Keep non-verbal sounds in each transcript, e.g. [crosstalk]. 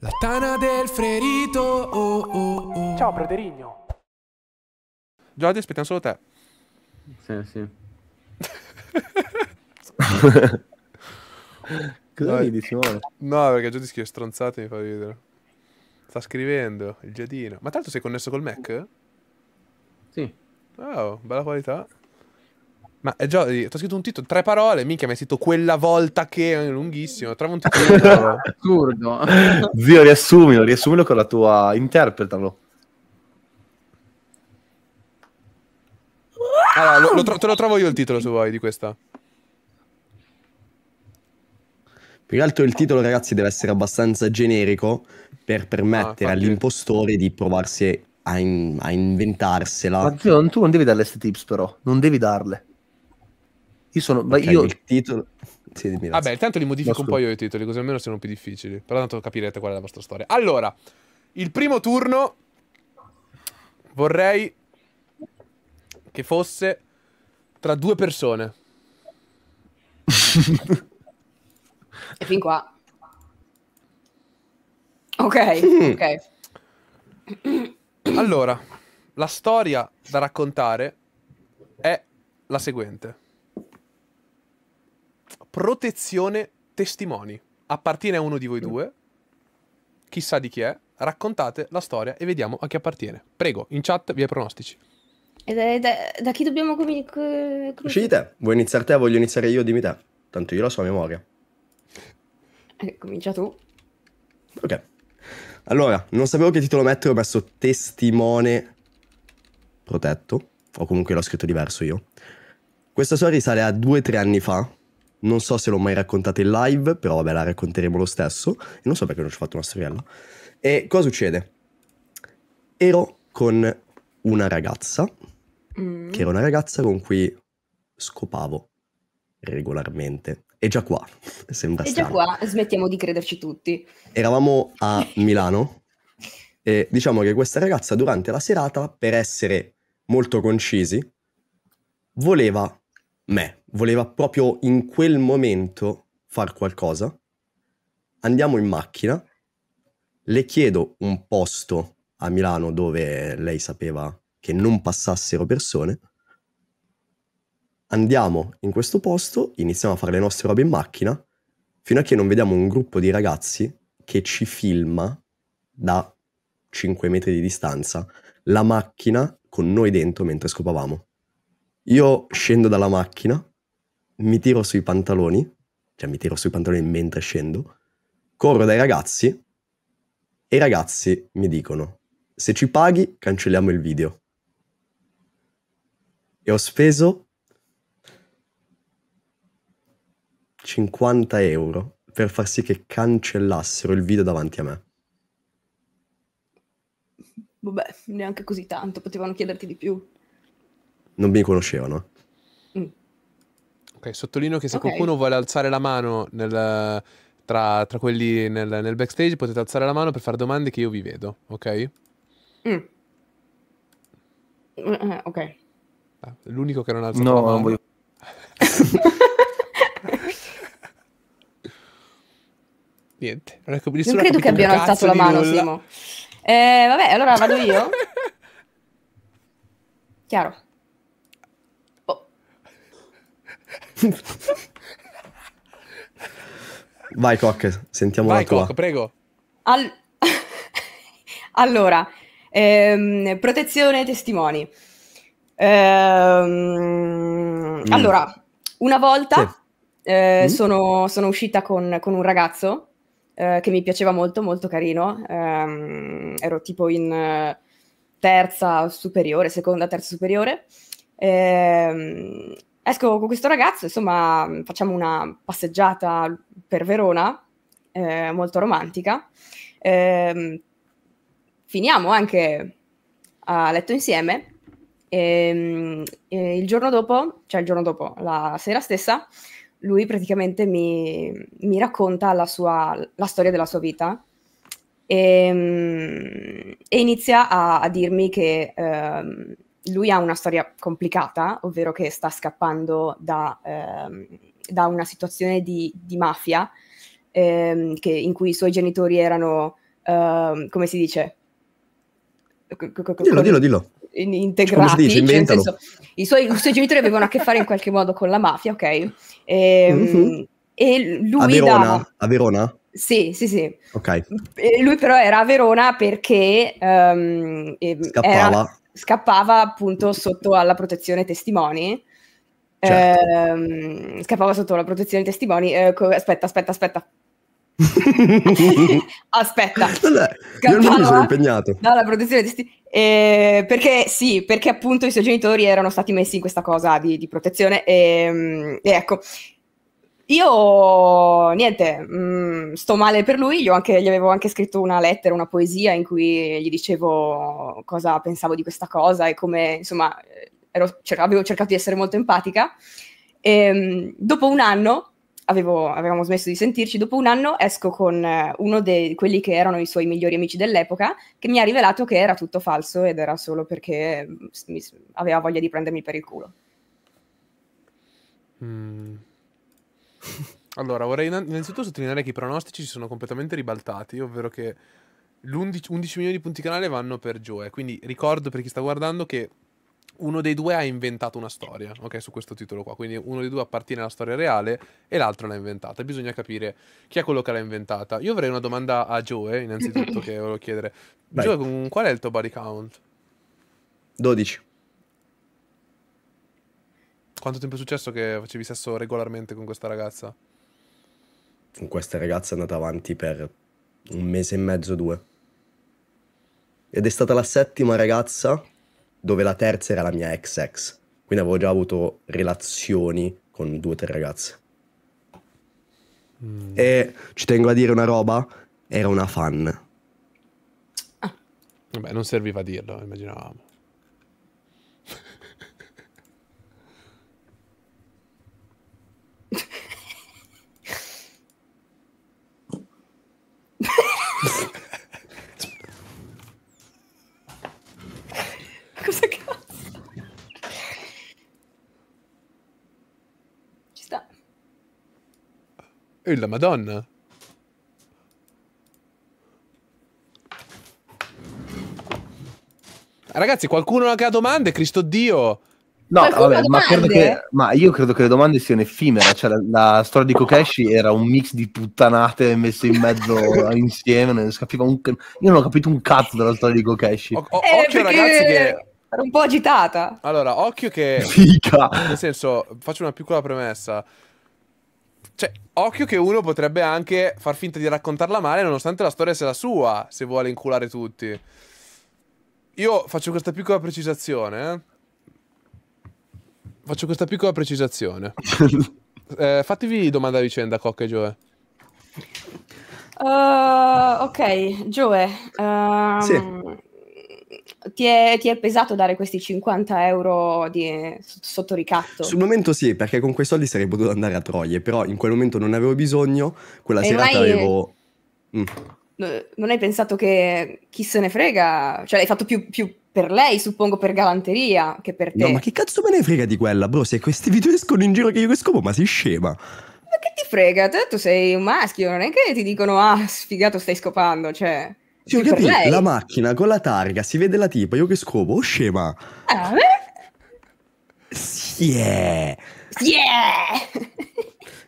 La tana del ferito. oh oh oh. Ciao, Praterigno. Giorgio, aspettiamo solo te. Sì, sì. [laughs] Cosa no, ridi, Simone? No, perché Giorgio scrive stronzate mi fa ridere. Sta scrivendo, il giadino. Ma tanto sei connesso col Mac? Sì. Wow, bella qualità. Ma è eh, già, ti ho scritto un titolo, tre parole, minchia, mi hai scritto quella volta che è lunghissimo, trova un titolo [laughs] assurdo. [laughs] Zio, riassumilo, riassumilo con la tua, interpretalo. Allora, lo, lo tro- te lo trovo io il titolo se vuoi di questa. Più che altro il titolo, ragazzi, deve essere abbastanza generico per permettere ah, all'impostore di provarsi a, in- a inventarsela. Ma zio, tu non devi darle queste tips, però. Non devi darle. Io sono. Okay, ma io. Il titolo. Sì, dimmi, Vabbè, intanto li modifico un po' io i titoli, così almeno sono più difficili. Però tanto capirete qual è la vostra storia. Allora, il primo turno. Vorrei che fosse tra due persone. e fin qua. Ok, mm. ok. Allora, la storia da raccontare è la seguente protezione testimoni. Appartiene a uno di voi due, chissà di chi è, raccontate la storia e vediamo a chi appartiene. Prego, in chat via pronostici. Da, da, da, chi dobbiamo cominciare? Scegli te, vuoi iniziare te o voglio iniziare io? Dimmi te, tanto io la so a memoria. Eh, comincia tu. Ok. Allora, non sapevo che titolo mettere, ho messo testimone protetto, o comunque l'ho scritto diverso io. Questa storia risale a due o tre anni fa, non so se l'ho mai raccontata in live, però vabbè, la racconteremo lo stesso. E non so perché non ci ho fatto una storiella. E cosa succede? Ero con una ragazza, mm. che era una ragazza con cui scopavo regolarmente. E già qua, [laughs] sembra e strano. E già qua smettiamo di crederci tutti. Eravamo a [laughs] Milano e diciamo che questa ragazza durante la serata, per essere molto concisi, voleva me, voleva proprio in quel momento far qualcosa. Andiamo in macchina, le chiedo un posto a Milano dove lei sapeva che non passassero persone. Andiamo in questo posto, iniziamo a fare le nostre robe in macchina, fino a che non vediamo un gruppo di ragazzi che ci filma da 5 metri di distanza la macchina con noi dentro mentre scopavamo. Io scendo dalla macchina, mi tiro sui pantaloni, cioè mi tiro sui pantaloni mentre scendo, corro dai ragazzi e i ragazzi mi dicono se ci paghi cancelliamo il video. E ho speso 50 euro per far sì che cancellassero il video davanti a me. Vabbè, neanche così tanto, potevano chiederti di più non mi conoscevano. Ok, sottolineo che se okay. qualcuno vuole alzare la mano nel, tra, tra, quelli nel, nel, backstage, potete alzare la mano per fare domande che io vi vedo, ok? Mm. Eh, ok. Ah, l'unico che non alza no, la mano. No, voglio... [laughs] Niente. Non, non credo che abbiano alzato la mano, nulla. Simo. Eh, vabbè, allora vado io. [laughs] Chiaro. [laughs] Vai, Coc, sentiamo Vai, la tua. Coc, prego. All... [laughs] allora, ehm, protezione testimoni. Ehm, mm. Allora, una volta sì. eh, mm. sono, sono, uscita con, con un ragazzo eh, che mi piaceva molto, molto carino. Eh, ero tipo in eh, terza superiore, seconda, terza superiore. Eh, esco con questo ragazzo, insomma, facciamo una passeggiata per Verona, eh, molto romantica. Eh, finiamo anche a letto insieme. E, ehm, e il giorno dopo, cioè il giorno dopo, la sera stessa, lui praticamente mi, mi racconta la, sua, la, storia della sua vita e, ehm, e inizia a, a dirmi che eh, lui ha una storia complicata, ovvero che sta scappando da, ehm, da una situazione di, di mafia ehm, che, in cui i suoi genitori erano, ehm, come si dice? Dillo, dillo, dillo. Integrati, come si dice, cioè senso, i, suoi, i, suoi, genitori avevano a che fare in qualche modo con la mafia, ok? E, ehm, mm-hmm. e lui a Verona? Dava... A Verona? Sì, sì, sì. Okay. Lui però era a Verona perché... Um, Scappava. Era, scappava appunto sotto alla protezione testimoni. Certo. Ehm, scappava sotto la protezione testimoni. Eh, co- aspetta, aspetta, aspetta. [laughs] aspetta. Vabbè, io non mi sono impegnato. Dalla protezione testimoni. Eh, perché sì, perché appunto i suoi genitori erano stati messi in questa cosa di, di protezione. E, ehm, e ecco, io, niente, mh, mm, sto male per lui, io anche, gli avevo anche scritto una lettera, una poesia in cui gli dicevo cosa pensavo di questa cosa e come, insomma, eh, ero, cer- avevo cercato di essere molto empatica. E, ehm, dopo un anno, avevo, avevamo smesso di sentirci, dopo un anno esco con eh, uno di quelli che erano i suoi migliori amici dell'epoca, che mi ha rivelato che era tutto falso ed era solo perché mm, mi, aveva voglia di prendermi per il culo. Mm. Allora, vorrei innanzitutto sottolineare che i pronostici si sono completamente ribaltati, ovvero che l'11 milioni di punti canale vanno per Joe. Quindi ricordo per chi sta guardando che uno dei due ha inventato una storia, ok, su questo titolo qua. Quindi uno dei due appartiene alla storia reale e l'altro l'ha inventata. Bisogna capire chi è quello che l'ha inventata. Io avrei una domanda a Joe, eh, innanzitutto, [laughs] che volevo chiedere. Vai. Joe, qual è il tuo body count? 12. Quanto tempo è successo che facevi sesso regolarmente con questa ragazza? Con questa ragazza è andata avanti per un mese e mezzo, due. Ed è stata la settima ragazza dove la terza era la mia ex ex. Quindi avevo già avuto relazioni con due o tre ragazze. Mm. E ci tengo a dire una roba, era una fan. Ah. Vabbè, non serviva a dirlo, immaginavamo. E la madonna. Ragazzi, qualcuno che la domande? Cristo Dio. No, vabbè, ma, che, ma, io credo che le domande siano effimere. Cioè, la, la storia di Kokeshi era un mix di puttanate messe in mezzo [laughs] insieme. Non un, io non ho capito un cazzo della storia di Kokeshi. O, o, eh, occhio, ragazzi, che. Ero un po' agitata. Allora, occhio che. Figa! Nel senso, faccio una piccola premessa. Cioè, occhio che uno potrebbe anche far finta di raccontarla male nonostante la storia sia la sua, se vuole inculare tutti. Io faccio questa piccola precisazione. Eh. Faccio questa piccola precisazione. [laughs] eh, fatevi domanda a vicenda, Cocca e Joe. Uh, ok, Joe. Um, sì ti è, ti è, pesato dare questi 50 euro di, sotto ricatto? Sul momento sì, perché con quei soldi sarei potuto andare a Troie, però in quel momento non ne avevo bisogno, quella e serata hai... avevo... Mm. Non hai pensato che chi se ne frega? Cioè, hai fatto più, più per lei, suppongo per galanteria, che per te. No, ma che cazzo me ne frega di quella, bro? Se questi [laughs] video escono in giro che io che scopo, ma si scema. Ma che ti frega? Tu, tu sei un maschio, non è che ti dicono, ah, sfigato, stai scopando, cioè... Sì, ho capito, la macchina con la targa, si vede la tipa, io che scopo, oh scema. Ah, eh? Sì. Yeah. Yeah.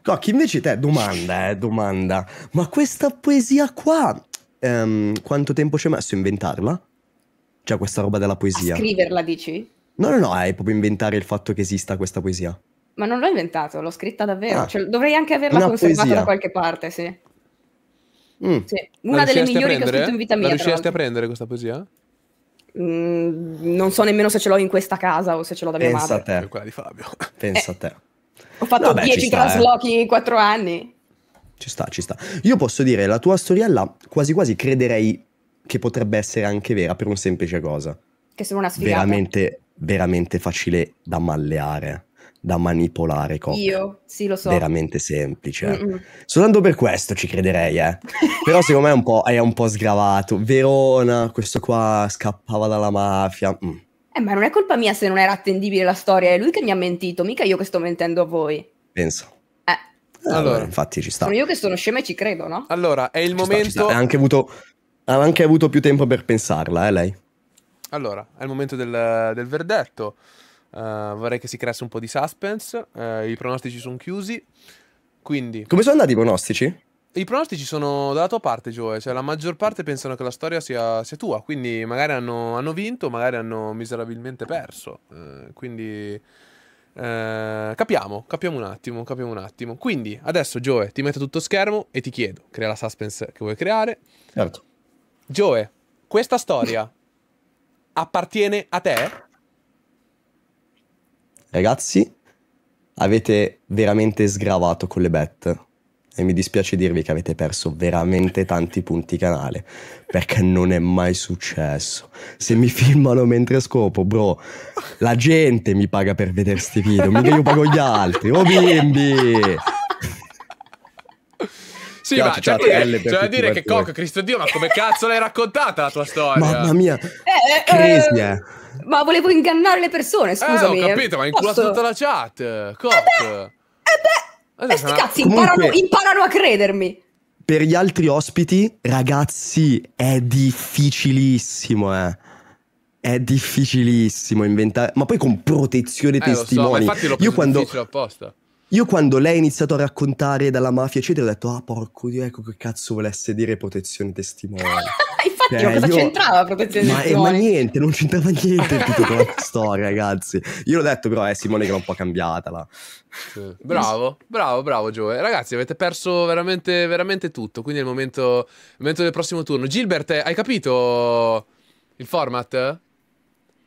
Cocchi, invece te, domanda, eh, domanda. Ma questa poesia qua, ehm, quanto tempo ci hai messo a inventarla? Cioè questa roba della poesia. A scriverla, dici? No, no, no, è proprio inventare il fatto che esista questa poesia. Ma non l'ho inventato, l'ho scritta davvero. Ah, cioè, dovrei anche averla conservata poesia. da qualche parte, sì. Mm. Sì. Una delle migliori che ho scritto in vita mia. La riusciresti a prendere questa poesia? Mm, non so nemmeno se ce l'ho in questa casa o se ce l'ho da mia Pensa madre. A te. Quella di Fabio. [laughs] Pensa eh. a te. Ho fatto 10 traslochi eh. in 4 anni. Ci sta, ci sta. Io posso dire, la tua storiella quasi quasi crederei che potrebbe essere anche vera per un semplice cosa. Che sono una sfigata. Veramente, veramente facile da malleare da manipolare Cock. Io, sì, lo so. Veramente semplice. Eh. Soltanto per questo ci crederei, eh. [laughs] Però secondo me è un, po', è un po' sgravato. Verona, questo qua scappava dalla mafia. Mm. Eh, ma non è colpa mia se non era attendibile la storia. È lui che mi ha mentito, mica io che sto mentendo a voi. Penso. Eh. Allora, allora infatti ci sta. Sono io che sono scema e ci credo, no? Allora, è il ci momento... Ha, anche avuto, ha anche avuto più tempo per pensarla, eh, lei. Allora, è il momento del, del verdetto. Eh, vorrei che si creasse un po' di suspense. Uh, I pronostici sono chiusi. Quindi. Come sono andati i pronostici? I pronostici sono dalla tua parte, Joe. Cioè, la maggior parte pensano che la storia sia, sia tua. Quindi, magari hanno, hanno, vinto, magari hanno miserabilmente perso. Uh, quindi. capiamo, capiamo un attimo, capiamo un attimo. Quindi adesso Joe ti metto tutto schermo e ti chiedo, crea la suspense che vuoi creare. Certo. Joe, questa storia appartiene a te? ragazzi, avete veramente sgravato con le bet. E mi dispiace dirvi che avete perso veramente tanti punti canale, perché non è mai successo. Se mi filmano mentre scopo, bro, la gente mi paga per vedere questi video, mica io pago gli altri. Oh bimbi! Sì, ma cioè, c'è cioè, da cioè dire che Coco, Cristo Dio, ma come cazzo l'hai raccontata la tua storia? Mamma mia, eh, eh, crazy eh! eh. Ma volevo ingannare le persone, scusami. Eh, ho capito, ma inculato tutta la chat. Cop. Eh, eh beh, eh beh. Questi cazzi comunque... imparano, imparano a credermi. Per gli altri ospiti, ragazzi, è difficilissimo, eh. È difficilissimo inventare, ma poi con protezione eh, testimoni. So, io, quando, io quando lei ha iniziato a raccontare dalla mafia, eccetera, ho detto: Ah, porco Dio, ecco che cazzo volesse dire protezione testimoni. [laughs] [laughs] Infatti, cioè, cosa io... c'entrava protezione ma, eh, ma niente, non c'entrava [laughs] niente il titolo della storia, ragazzi. Io l'ho detto, però, è eh, Simone che l'ha un po' cambiata. Sì. Bravo, bravo, bravo, Gioe. Ragazzi, avete perso veramente, veramente tutto. Quindi è il momento, il momento del prossimo turno. Gilbert, hai capito il format?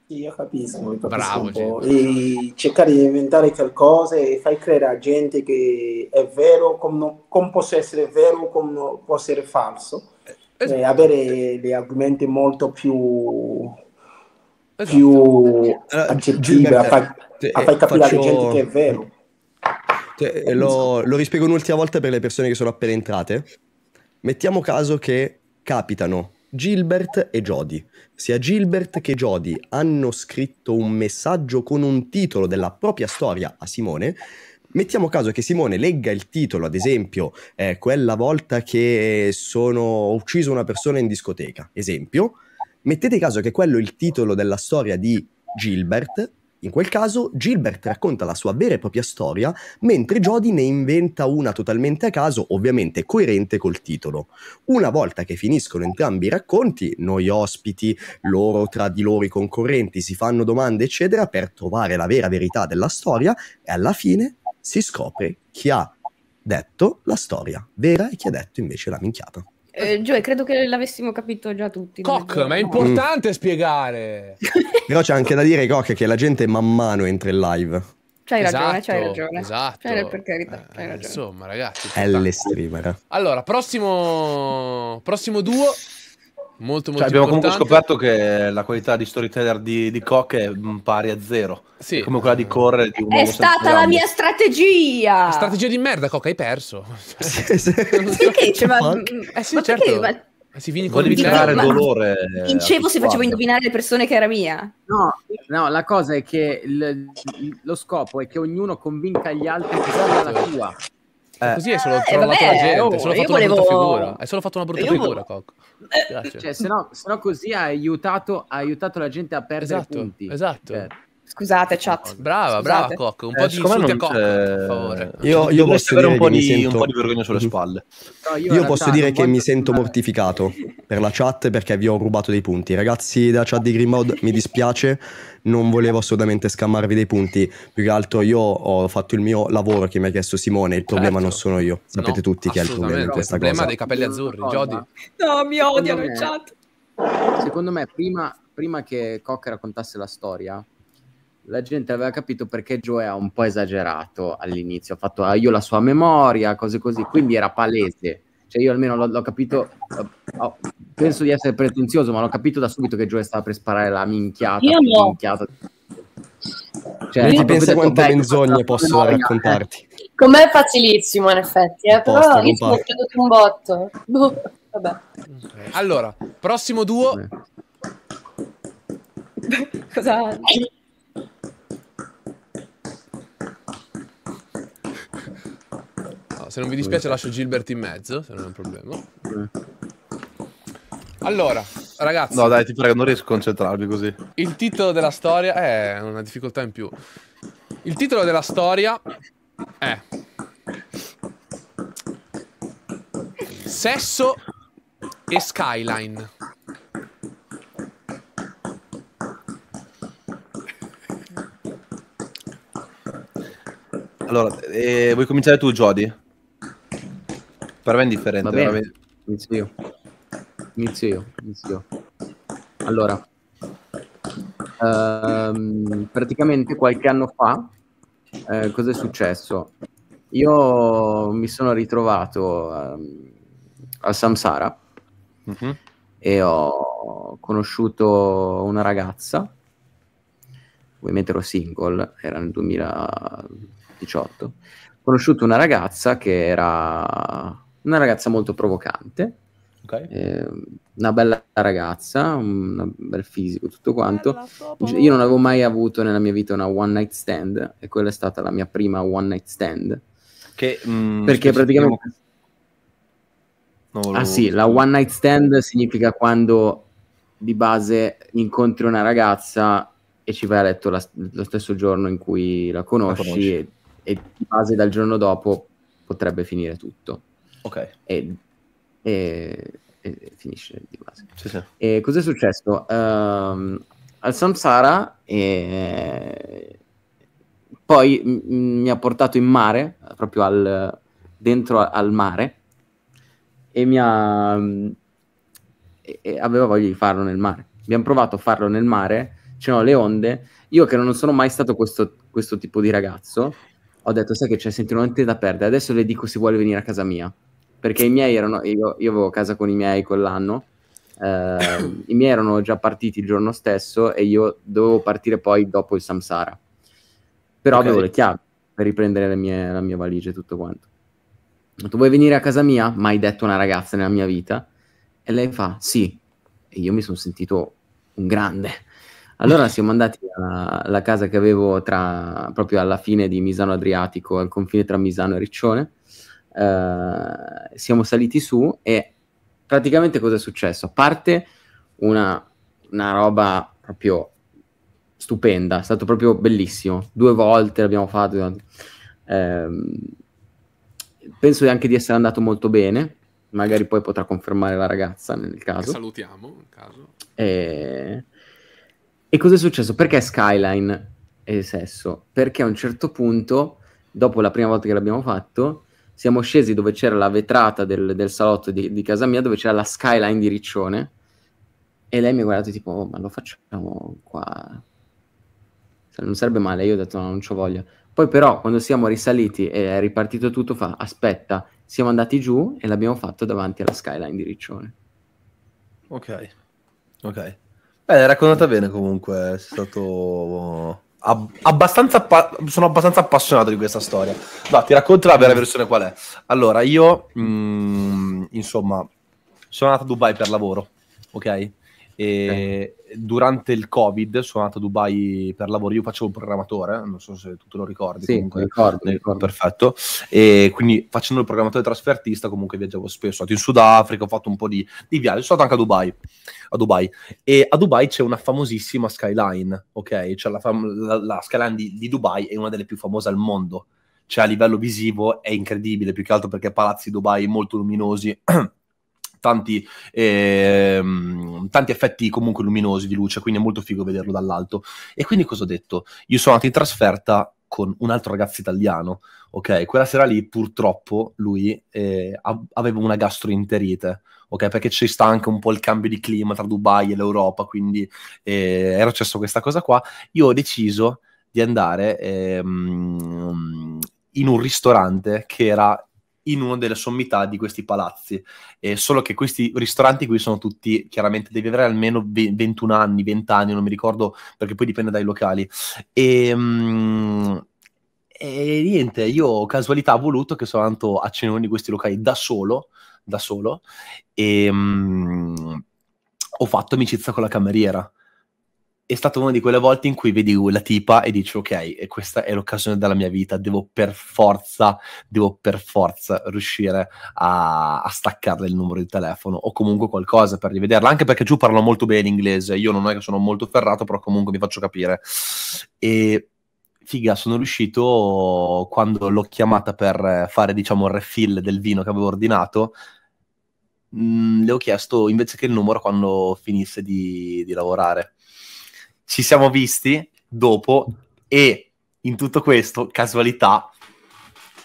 io capisco, io capisco Bravo, e cercare di inventare qualcosa e fai credere a gente che è vero, come, come può essere vero, come può essere falso esatto. eh, avere gli argomenti molto più, esatto. più allora, aggettivi, a, far, a far capire faccio... alla gente che è vero. Te, eh, lo, lo rispiego un'ultima volta per le persone che sono appena entrate. Mettiamo caso che capitano Gilbert e Jody. Sia Gilbert che Jody hanno scritto un messaggio con un titolo della propria storia a Simone Mettiamo caso che Simone legga il titolo, ad esempio, eh, quella volta che sono, ho ucciso una persona in discoteca, esempio. Mettete caso che quello è il titolo della storia di Gilbert, in quel caso Gilbert racconta la sua vera e propria storia, mentre Jody ne inventa una totalmente a caso, ovviamente coerente col titolo. Una volta che finiscono entrambi i racconti, noi ospiti, loro tra di loro i concorrenti si fanno domande eccetera per trovare la vera verità della storia e alla fine si scopre chi ha detto la storia vera e chi ha detto invece la minchiata. Eh, credo che l'avessimo capito già tutti. Cock, ma è mm. importante spiegare. [laughs] Però c'è anche da dire, Coc, che la gente man mano entra in live. C'hai ragione, c'hai esatto, ragione. Esatto. C'hai, per carità, Eh, c'hai ragione. Insomma, ragazzi. È importante. Allora, prossimo, prossimo duo. Molto, molto cioè, abbiamo importante. comunque scoperto che la qualità di storyteller di, di Koch è mm, pari a zero. Sì. come quella di correre di un È stata la mia strategia! Strategia di merda, Koch, hai perso. Sì, [laughs] sì. Perché? Cioè, ma, mm, eh sì, certo. Ma... Si viene con Volevi creare dolore. Vincevo se facevo indovinare le persone che era mia. No, no la cosa è che lo scopo è che ognuno convinca gli altri che sia la tua. Eh. Così è solo trollato eh, la gente, oh, solo fatto una brutta figura. Hai solo fatto una brutta io figura, vo... [laughs] Cioè, se no, se no così ha aiutato, ha aiutato, la gente a perdere esatto, punti. Esatto. Eh. Scusate, chat. Brava, brava Cocco. Un eh, po' di insulti Cocco, per favore. Io, io posso dire un po, di, sento... un po' di vergogna sulle mhm. spalle. No, io, io posso dire che mi sento mortificato per la chat perché vi ho rubato dei punti. Ragazzi da chat di Green Mode, mi dispiace, non volevo assolutamente scammarvi dei punti. Più che altro io ho fatto il mio lavoro che mi ha chiesto Simone, il problema certo. non sono io. Sapete no, tutti che è il problema in questa cosa. Il problema dei capelli azzurri, Jody. No, mi odiano in chat. Secondo me, prima, prima che Cock raccontasse la storia, la gente aveva capito perché Joe ha un po' esagerato all'inizio, ha fatto ah, io la sua memoria, cose così, quindi era palese. Cioè io almeno l'ho, l'ho capito, oh, penso di essere pretenzioso, ma l'ho capito da subito che Joe stava per sparare la minchiata. Io no. minchiata. Cioè, ti pensa quante menzogne posso memoria, raccontarti. Eh. Con me è facilissimo in effetti, eh, però io sono creduto un botto. Boh, vabbè. Allora, prossimo duo. [laughs] Cosa? se non vi dispiace lascio Gilbert in mezzo, se non è un problema. Allora, ragazzi... No dai, ti prego, non riesco a concentrarmi così. Il titolo della storia eh, è una difficoltà in più. Il titolo della storia è... Sesso e Skyline. Allora, eh, vuoi cominciare tu, Jody? Per è indifferente. Veramente... Inizio io. Inizio io. Inizio io. Allora, ehm, praticamente qualche anno fa, eh, cosa è successo? Io mi sono ritrovato ehm, a Samsara uh-huh. e ho conosciuto una ragazza, ovviamente ero single, era nel 2018, ho conosciuto una ragazza che era una ragazza molto provocante, okay. eh, una bella ragazza, un bel fisico, tutto quanto. Io non avevo mai avuto nella mia vita una one night stand e quella è stata la mia prima one night stand. Che, mh, mm, perché praticamente... No, ah sì, la one night stand significa quando di base incontri una ragazza e ci vai a letto la, lo stesso giorno in cui la conosci, la conosci. E, e di base dal giorno dopo potrebbe finire tutto. Ok. E, e, e finisce di base. Sì, sì. E cos'è successo? Um, al Samsara e poi m- mi ha portato in mare, proprio al, dentro al mare, e mi ha... E, e aveva voglia di farlo nel mare. Abbiamo provato a farlo nel mare, c'erano le onde. Io che non sono mai stato questo, questo tipo di ragazzo, ho detto, sai che c'è, senti, niente da perdere, adesso le dico se vuole venire a casa mia perché i miei erano, io, io avevo casa con i miei quell'anno, eh, i miei erano già partiti il giorno stesso e io dovevo partire poi dopo il Samsara. Però okay. avevo le chiavi per riprendere mie, la mia valigia e tutto quanto. Tu vuoi venire a casa mia? Mai detto una ragazza nella mia vita. E lei fa sì. E io mi sono sentito un grande. Allora siamo andati alla casa che avevo tra, proprio alla fine di Misano Adriatico, al confine tra Misano e Riccione eh, siamo saliti su e praticamente cosa è successo? A parte una, una roba proprio stupenda, è stato proprio bellissimo, due volte l'abbiamo fatto, eh, penso anche di essere andato molto bene, magari poi potrà confermare la ragazza nel caso. Che salutiamo, nel caso. E... e cosa è successo? Perché Skyline e sesso? Perché a un certo punto, dopo la prima volta che l'abbiamo fatto, siamo scesi dove c'era la vetrata del, del salotto di, di, casa mia, dove c'era la skyline di Riccione, e lei mi ha guardato tipo, oh, ma lo facciamo qua? Non sarebbe male, io ho detto no, non ci voglia. Poi però, quando siamo risaliti e è ripartito tutto, fa, aspetta, siamo andati giù e l'abbiamo fatto davanti alla skyline di Riccione. Ok, ok. Beh, l'hai raccontata bene comunque, è stato ab- abbastanza pa- sono abbastanza appassionato di questa storia. No, ti racconto la vera versione qual è. Allora, io, mh, mm, insomma, sono andato a Dubai per lavoro, ok? E okay. Durante il Covid sono andato a Dubai per lavoro. Io facevo il programmatore, non so se tu te lo ricordi. Sì, comunque, ricordo, ricordo. Perfetto. E quindi facendo il programmatore trasfertista, comunque viaggiavo spesso. Sono andato in Sudafrica, ho fatto un po' di, di viaggi. Sono andato anche a Dubai, a Dubai. E a Dubai c'è una famosissima skyline, ok? Cioè la, fam- la, la skyline di, di Dubai è una delle più famose al mondo cioè a livello visivo è incredibile, più che altro perché palazzi Dubai molto luminosi [clears throat] tanti, ehm, tanti effetti comunque luminosi di luce, quindi è molto figo vederlo dall'alto. E quindi cosa ho detto? Io sono andato in trasferta con un altro ragazzo italiano, ok? Quella sera lì purtroppo lui eh, aveva una gastroenterite, ok? Perché ci sta anche un po' il cambio di clima tra Dubai e l'Europa, quindi eh, era successo questa cosa qua. Io ho deciso di andare ehm, in un ristorante che era in una delle sommità di questi palazzi. Eh, solo che questi ristoranti qui sono tutti, chiaramente, devi avere almeno 21 anni, 20 anni, non mi ricordo, perché poi dipende dai locali. E, mm, e niente, io casualità ho voluto che sono andato a cena in uno di questi locali da solo, da solo, e mm, ho fatto amicizia con la cameriera è stata una di quelle volte in cui vedi la tipa e dici ok, questa è l'occasione della mia vita, devo per forza, devo per forza riuscire a, a staccarle il numero di telefono o comunque qualcosa per rivederla, anche perché giù parlo molto bene inglese, io non è che sono molto ferrato, però comunque mi faccio capire. E figa, sono riuscito quando l'ho chiamata per fare diciamo il refill del vino che avevo ordinato, mm, le ho chiesto invece che il numero quando finisse di, di lavorare ci siamo visti dopo e in tutto questo, casualità,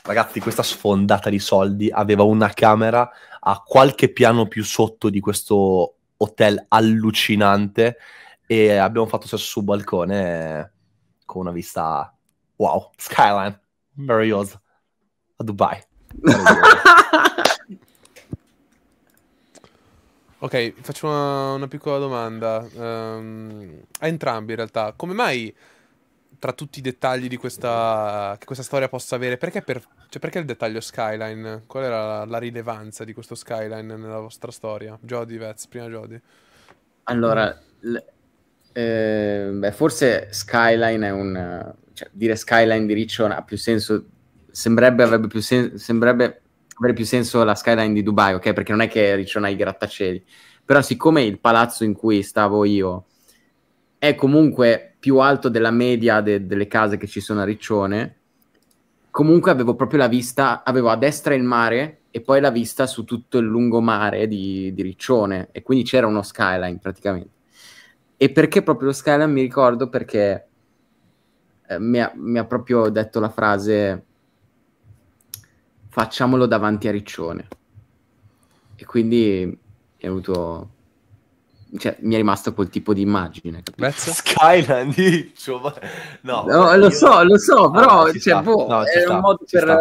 ragazzi, questa sfondata di soldi aveva una camera a qualche piano più sotto di questo hotel allucinante e abbiamo fatto sesso sul balcone con una vista wow, skyline meravigliosa a Dubai. [laughs] Ok, faccio una, una piccola domanda. Um, a entrambi in realtà, come mai tra tutti i dettagli di questa, che questa storia possa avere, perché, per, cioè perché il dettaglio Skyline? Qual era la, la, rilevanza di questo Skyline nella vostra storia? Jody, Vez, prima Jody. Allora, l- eh, beh, forse Skyline è un... Cioè, dire Skyline di Riccione ha più senso, sembrerebbe, avrebbe più senso, sembrerebbe avere più senso la skyline di Dubai, ok? Perché non è che Riccione ha i grattacieli. Però siccome il palazzo in cui stavo io è comunque più alto della media de- delle case che ci sono a Riccione, comunque avevo proprio la vista, avevo a destra il mare e poi la vista su tutto il lungomare di, di Riccione e quindi c'era uno skyline praticamente. E perché proprio lo skyline mi ricordo perché eh, mi, ha, mi ha proprio detto la frase facciamolo davanti a Riccione. E quindi è venuto cioè, mi è rimasto quel tipo di immagine. Skyland, [laughs] Skyline, no, no lo so, lo so, ah, però ah, cioè, boh, no, è sta, un modo per...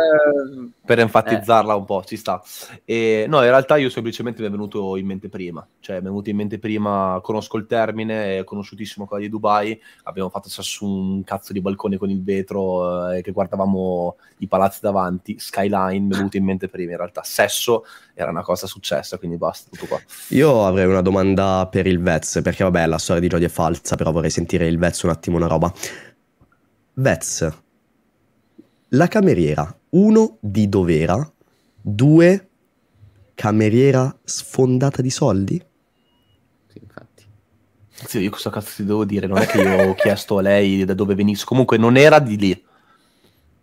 per... Eh. enfatizzarla eh. un po', ci sta. E, no, in realtà io semplicemente mi è venuto in mente prima, cioè mi è venuto in mente prima, conosco il termine, è conosciutissimo quello di Dubai, abbiamo fatto su un cazzo di balcone con il vetro eh, che guardavamo i palazzi davanti, Skyline mi è venuto in mente prima in realtà, sesso era una cosa successa, quindi basta, tutto qua. Io avrei una domanda per il Vez, perché vabbè la storia di Jody è falsa, però vorrei sentire il Vez un attimo una roba. Vez, la cameriera, uno di dovera, due cameriera sfondata di soldi? Sì, infatti. io cosa cazzo ti devo dire? Non è che io ho chiesto a lei da dove venisse. Comunque non era di lì.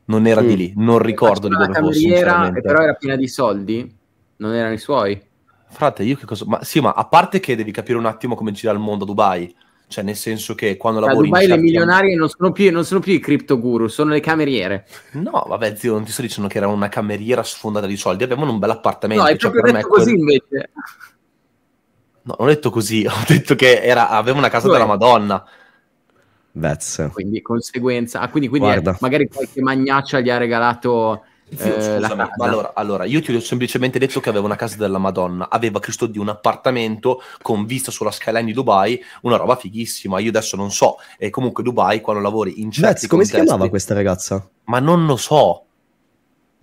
Non era mm. di lì, non ricordo di dove fosse. Però era piena di soldi? Non erano i suoi? Frate, io che cosa... Ma, sì, ma a parte che devi capire un attimo come gira il mondo a Dubai. Cioè, nel senso che quando lavori... A Dubai le milionarie non sono, più, non sono più i crypto guru, sono le cameriere. No, vabbè, zio, non ti sto dicendo che era una cameriera sfondata di soldi. Abbiamo un bel appartamento. No, hai cioè, proprio detto così, quel... invece. No, non ho detto così. [laughs] Ho detto che era... aveva una casa Beh. della Madonna. That's... Quindi conseguenza. Ah, quindi, quindi eh, magari qualche magnaccia gli ha regalato Zio, eh, allora, allora, io ti ho semplicemente detto che avevo una casa della Madonna, aveva Cristo di un appartamento con vista sulla skyline di Dubai, una roba fighissima. Io adesso non so, e comunque Dubai quando lavori in certi Beh, come contesti, si chiamava questa ragazza? Ma non lo so.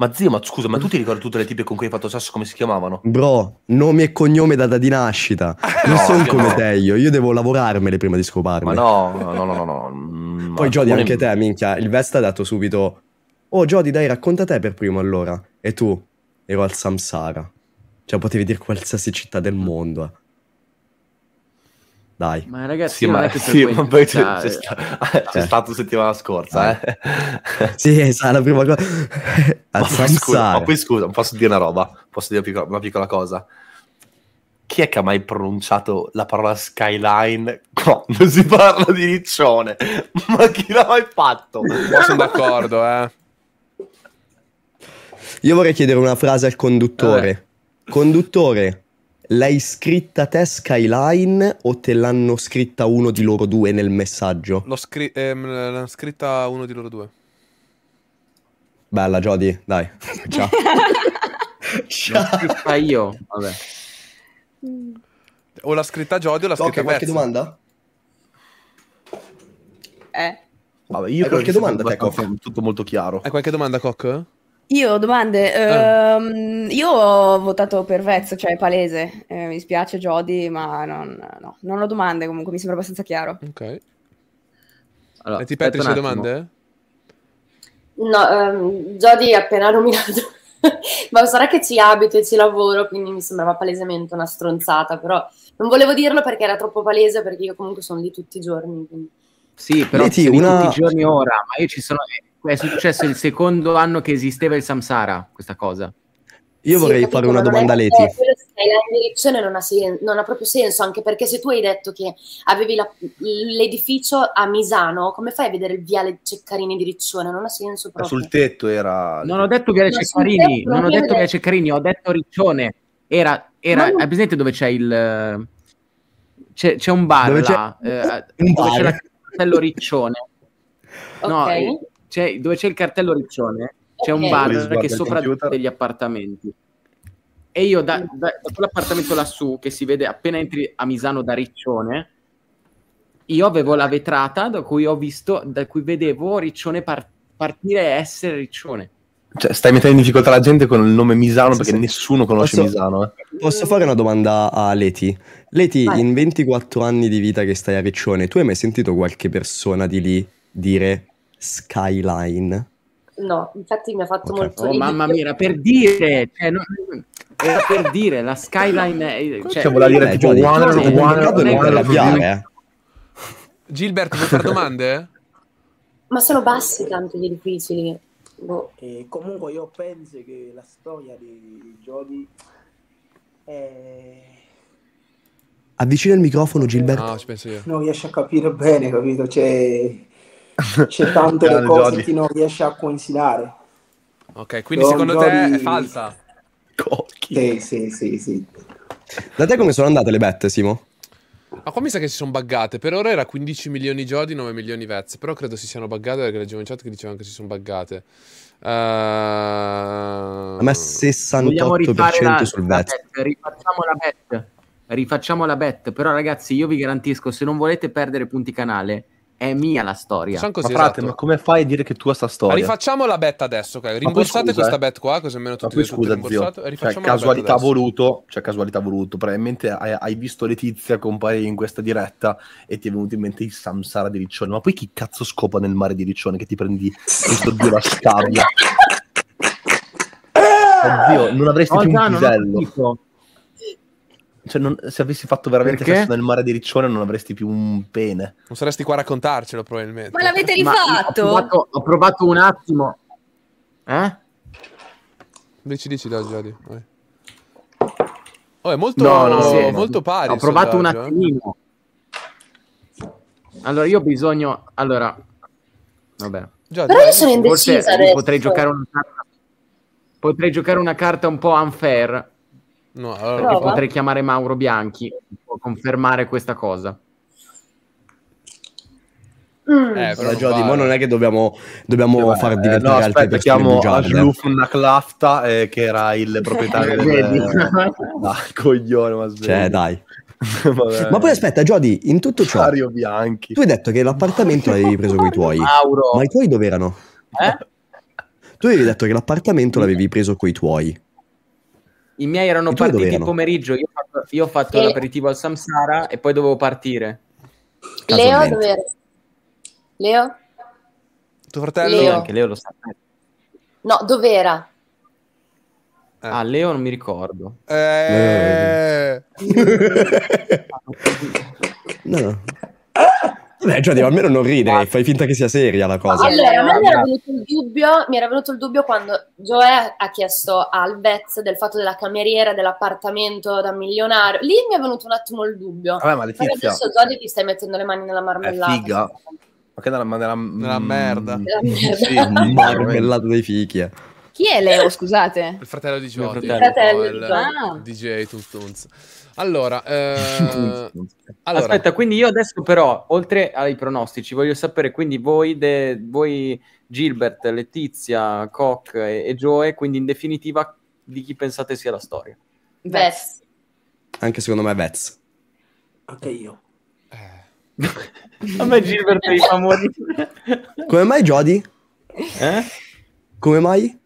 Ma zio, ma scusa, ma tu mm. ti ricordi tutte le tipe con cui hai fatto sesso come si chiamavano? Bro, nome e cognome data di nascita. [laughs] Non no, sono come no. te io, io devo lavorarmele prima di scoparmi. Ma no, no, no, no, no. Poi Jody, anche te, minchia, il Vesta ha dato subito Oh, Jody, dai, racconta te per primo allora. E tu? Ero al Samsara. Cioè, potevi dire qualsiasi città del mondo. Eh. Dai. Ma ragazzi, sì, ma, sì, ma poi c'è, c'è, sta, c'è eh. stato settimana scorsa, eh. sì, esatto, la prima cosa. [laughs] ma, Samsara. scusa, ma poi scusa, posso dire una roba? Posso dire una piccola, una piccola cosa? chi è che ha mai pronunciato la parola skyline quando si parla di riccione? [laughs] Ma chi l'ha mai fatto? Ma sono d'accordo, eh. Io vorrei chiedere una frase al conduttore. Eh. Conduttore, l'hai scritta te Skyline o te l'hanno scritta uno di loro due nel messaggio? L'ho scri- ehm, l'hanno scritta uno di loro due. Bella Jody, dai. Ciao. [laughs] Ciao. L'ho scritta io, vabbè. O l'ha scritta Jody o l'ha scritta okay, qualche domanda? Eh. Vabbè, io ecco, qualche domanda, te, Coc? Tutto molto chiaro. Hai qualche domanda, Coc? Io ho domande. Ah. Ehm, io ho votato per Vez, cioè palese. Eh, mi spiace Jody, ma non, no. non ho domande, comunque mi sembra abbastanza chiaro. Ok. Allora, ti Petri c'è domande? No, um, Jody appena nominato. [laughs] ma sarà che ci abito e ci lavoro, quindi mi sembrava palesemente una stronzata, però non volevo dirlo perché era troppo palese, perché io comunque sono di tutti i giorni. Quindi. Sì, però Metti, una... tutti i giorni ora, ma io ci sono... Eh, è successo il secondo anno che esisteva il Samsara, questa cosa. Io sì, vorrei capito, fare una domanda a Leti. la direzione non ha, sen- non ha proprio senso, anche perché se tu hai detto che avevi l'edificio a Misano, come fai a vedere il viale Ceccarini di Riccione? Non ha senso proprio. Sul tetto era... Non ho detto viale no, Ceccarini, non ho detto viale Ceccarini, ho detto Riccione. Era, era non... Hai presente dove c'è il... C'è, c'è un bar dove là, c'è... Eh, un dove bar. c'è il castello Riccione. no, okay. Eh, c'è, dove c'è il cartello riccione, c'è un bar che è sopra computer. degli appartamenti. E io da, da, da quell'appartamento lassù, che si vede appena entri a Misano da Riccione, io avevo la vetrata da cui ho visto, da cui vedevo Riccione par- partire e essere Riccione. Cioè, stai mettendo in difficoltà la gente con il nome Misano sì, perché sì. nessuno conosce posso, Misano. Eh. Posso fare una domanda a Leti? Leti, Vai. in 24 anni di vita che stai a Riccione, tu hai mai sentito qualche persona di lì dire Skyline? No, infatti mi ha fatto okay. molto... Oh, mamma mia, per dire... Cioè, no, era per dire, la Skyline... Cioè, cioè, vuole dire tipo One, one, one, one, one la chiave. Gilbert, vuoi fare domande? Ma sono bassi tanto gli difficili. Boh. E comunque io penso che la storia di giochi è... Avvicina il microfono, Gilbert. Ah, no, Non riesce a capire bene, capito? Cioè, c'è tante le cose che non riesce a coincidare. Ok, quindi Don secondo Johnny... te è falsa? Cocchi. Sì, sì, sì, sì. Da te come sono andate le bette, Simo? Ma qua mi sa che si sono buggate. Per ora era 15 milioni Jodi, 9 milioni Vez. Però credo si siano buggate perché leggevo in chat che dicevano che si sono buggate. Uh... A me 68% sul Vez. Rifacciamo la bet. Rifacciamo la bet. Però ragazzi, io vi garantisco, se non volete perdere punti canale, è mia la storia. Così, ma frate, esatto. ma come fai a dire che tu hai sta storia? Ma rifacciamo la bet adesso, ok? Rimborsate scusa, questa eh. bet qua, così almeno tutti ma poi scusa, zio. Cioè, casualità voluto, cioè casualità voluto, probabilmente hai, hai visto Letizia comparire in questa diretta e ti è venuto in mente il Samsara di Riccione. Ma poi chi cazzo scopa nel mare di Riccione che ti prendi questo dio la scabbia? [laughs] Oddio, non avresti no, più un pisello. Cioè, non, se avessi fatto veramente Perché? sesso nel mare di Riccione non avresti più un pene. Non saresti qua a raccontarcelo probabilmente. Ma l'avete rifatto? Ma ho, provato, ho, provato, un attimo. Eh? Dici, dici, Giadi. Oh, è molto, no, no, sì, no, pari. Ho provato un eh. attimino. Eh? Allora, io ho bisogno... Allora... Vabbè. Già, Però io eh, sono indecisa Forse adesso. Potrei giocare una carta... Potrei giocare una carta un po' unfair No, allora... Potrei chiamare Mauro Bianchi, può confermare questa cosa. Mm. Eh, eh Jody, ma non è che dobbiamo, dobbiamo eh, far eh, diventare no, aspetta, chiamo Ashluf eh. Naklafta eh, che era il [laughs] proprietario del [laughs] ah, coglione, ma Cioè, dai. [laughs] ma poi aspetta, Jody, in tutto ciò Mario Bianchi. Tu hai detto che l'appartamento l'avevi preso con i tuoi. Mauro. Ma i tuoi dove erano? Eh? Tu avevi detto che l'appartamento l'avevi preso con i tuoi. I miei erano partiti il pomeriggio, io, io ho fatto, e... l'aperitivo al Samsara e poi dovevo partire. Leo dove Leo? Tuo fratello? Leo. Anche Leo lo sa. No, dov'era? Eh. Ah, Leo non mi ricordo. Eh... no. [laughs] Beh, Giovanni, cioè, almeno non ridere, fai finta che sia seria la cosa. Allora, a me mi era venuto il dubbio, mi era venuto il dubbio quando Joe ha chiesto al Betz del fatto della cameriera, dell'appartamento da milionario. Lì mi è venuto un attimo il dubbio. Vabbè, ma Letizia... Però adesso Zodi ti stai mettendo le mani nella marmellata. È figa. Ma che nella, nella, nella merda. Nella merda. Sì, [laughs] marmellata dei fichi, eh. Chi è Leo, scusate? Il fratello di Giovanni. Il fratello, il fratello il, di Giovanni. DJ Tuttunz. Allora, [laughs] eh... allora, aspetta, quindi io adesso però, oltre ai pronostici, voglio sapere quindi voi, de... voi Gilbert, Letizia, Koch e, e Joe, quindi in definitiva di chi pensate sia la storia? Vez. Anche secondo me Vez. Anche io. Eh. [laughs] A me Gilbert mi fa morire. Come mai Jody? Eh? Come mai?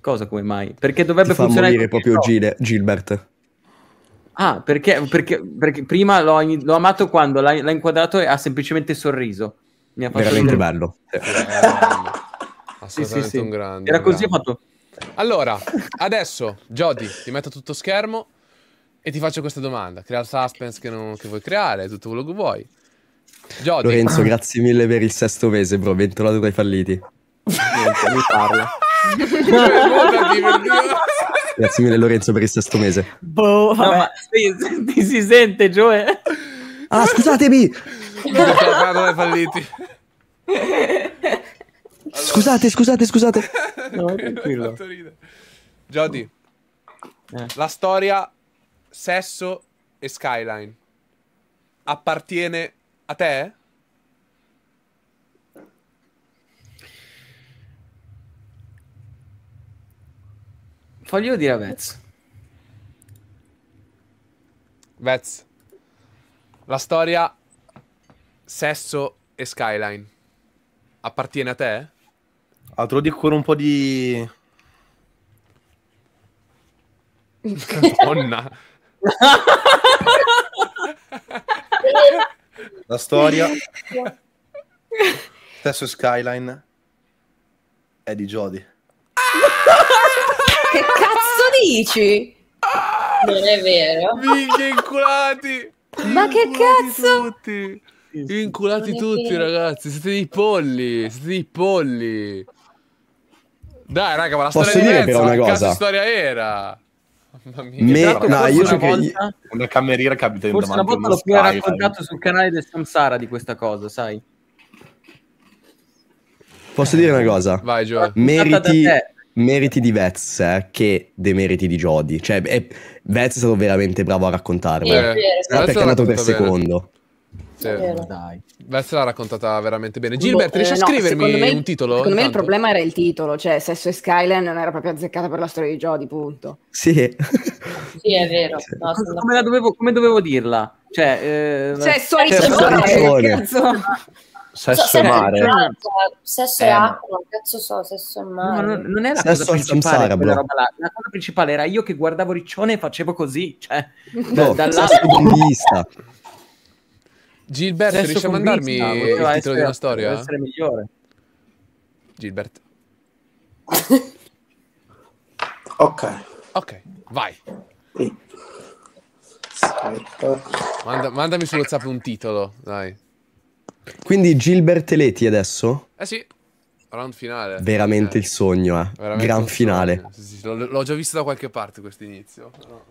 Cosa come mai? Perché dovrebbe funzionare... proprio Gil- Gilbert. Ah, perché, perché, perché prima l'ho, l'ho, amato quando l'ha, l'ha inquadrato e ha semplicemente sorriso. Mi ha fatto Veramente vedere. bello. Eh, sì, sì, sì. Un grande, Era un così grande. fatto. Allora, adesso, Jody, ti metto tutto schermo e ti faccio questa domanda. Crea il suspense che, non, che vuoi creare, tutto quello che vuoi. Jody. Lorenzo, ah. grazie mille per il sesto mese, bro. Bentornato dai falliti. Niente, mi parla. Muotati, per Dio. Grazie mille Lorenzo per il sesto mese. Boh, no, ma si, ti si sente Gioe? Ah, scusatemi! Parole falliti. Scusate, scusate, scusate. No, tranquillo. Jody, eh. la storia sesso e skyline appartiene a te? Voglio dire a Vez. Vez. La storia sesso e skyline appartiene a te? Altro ah, di ancora un po' di... Madonna. [laughs] La storia sesso e skyline è di Jody. [laughs] Che cazzo dici? Non è vero. Minchia, inculati. Ma che cazzo? Tutti. Inculati tutti, ragazzi. Siete dei polli. Siete dei polli. Dai, raga, ma la Posso storia dire di Renzo, una cosa? cazzo storia era? Me... Esatto, no, io una, volta, che... una cameriera capita abita in Forse una volta l'ho raccontato sul canale del Samsara di questa cosa, sai? Posso dire una cosa? Vai, Gio. Meriti meriti di Vez eh, che demeriti di Jody. Cioè, è, Vez è stato veramente bravo a raccontarlo. Eh, sì, perché è andato per bene. secondo. Sì. Dai. Vez l'ha raccontata veramente bene. Boh, Gilbert, riesci a eh, no, scrivermi me, un titolo? Secondo intanto? me il problema era il titolo, cioè Sesso e Skyline non era proprio azzeccata per la storia di Jody, punto. Sì. sì, è vero. Sì. No, come, dovevo, come, dovevo, dirla? Cioè, eh... Sesso e cioè, cioè Sesso so, e mare. mare. Sesso eh, e acqua, cazzo so, sesso e mare. No, no, non è la sesso cosa principale roba la, la cosa principale era io che guardavo Riccione e facevo così, cioè... No, da, sesso bombista. Gilbert, sesso riesci a mandarmi il titolo essere, di una storia? Deve essere migliore. Gilbert. [laughs] ok. Ok, vai. Manda, mandami su WhatsApp un titolo, dai. Quindi Gilbert Leti adesso? Eh sì. Round finale. Veramente eh. il sogno, eh. Veramente Gran finale. Sì, sì, l'ho già visto da qualche parte questo inizio. No.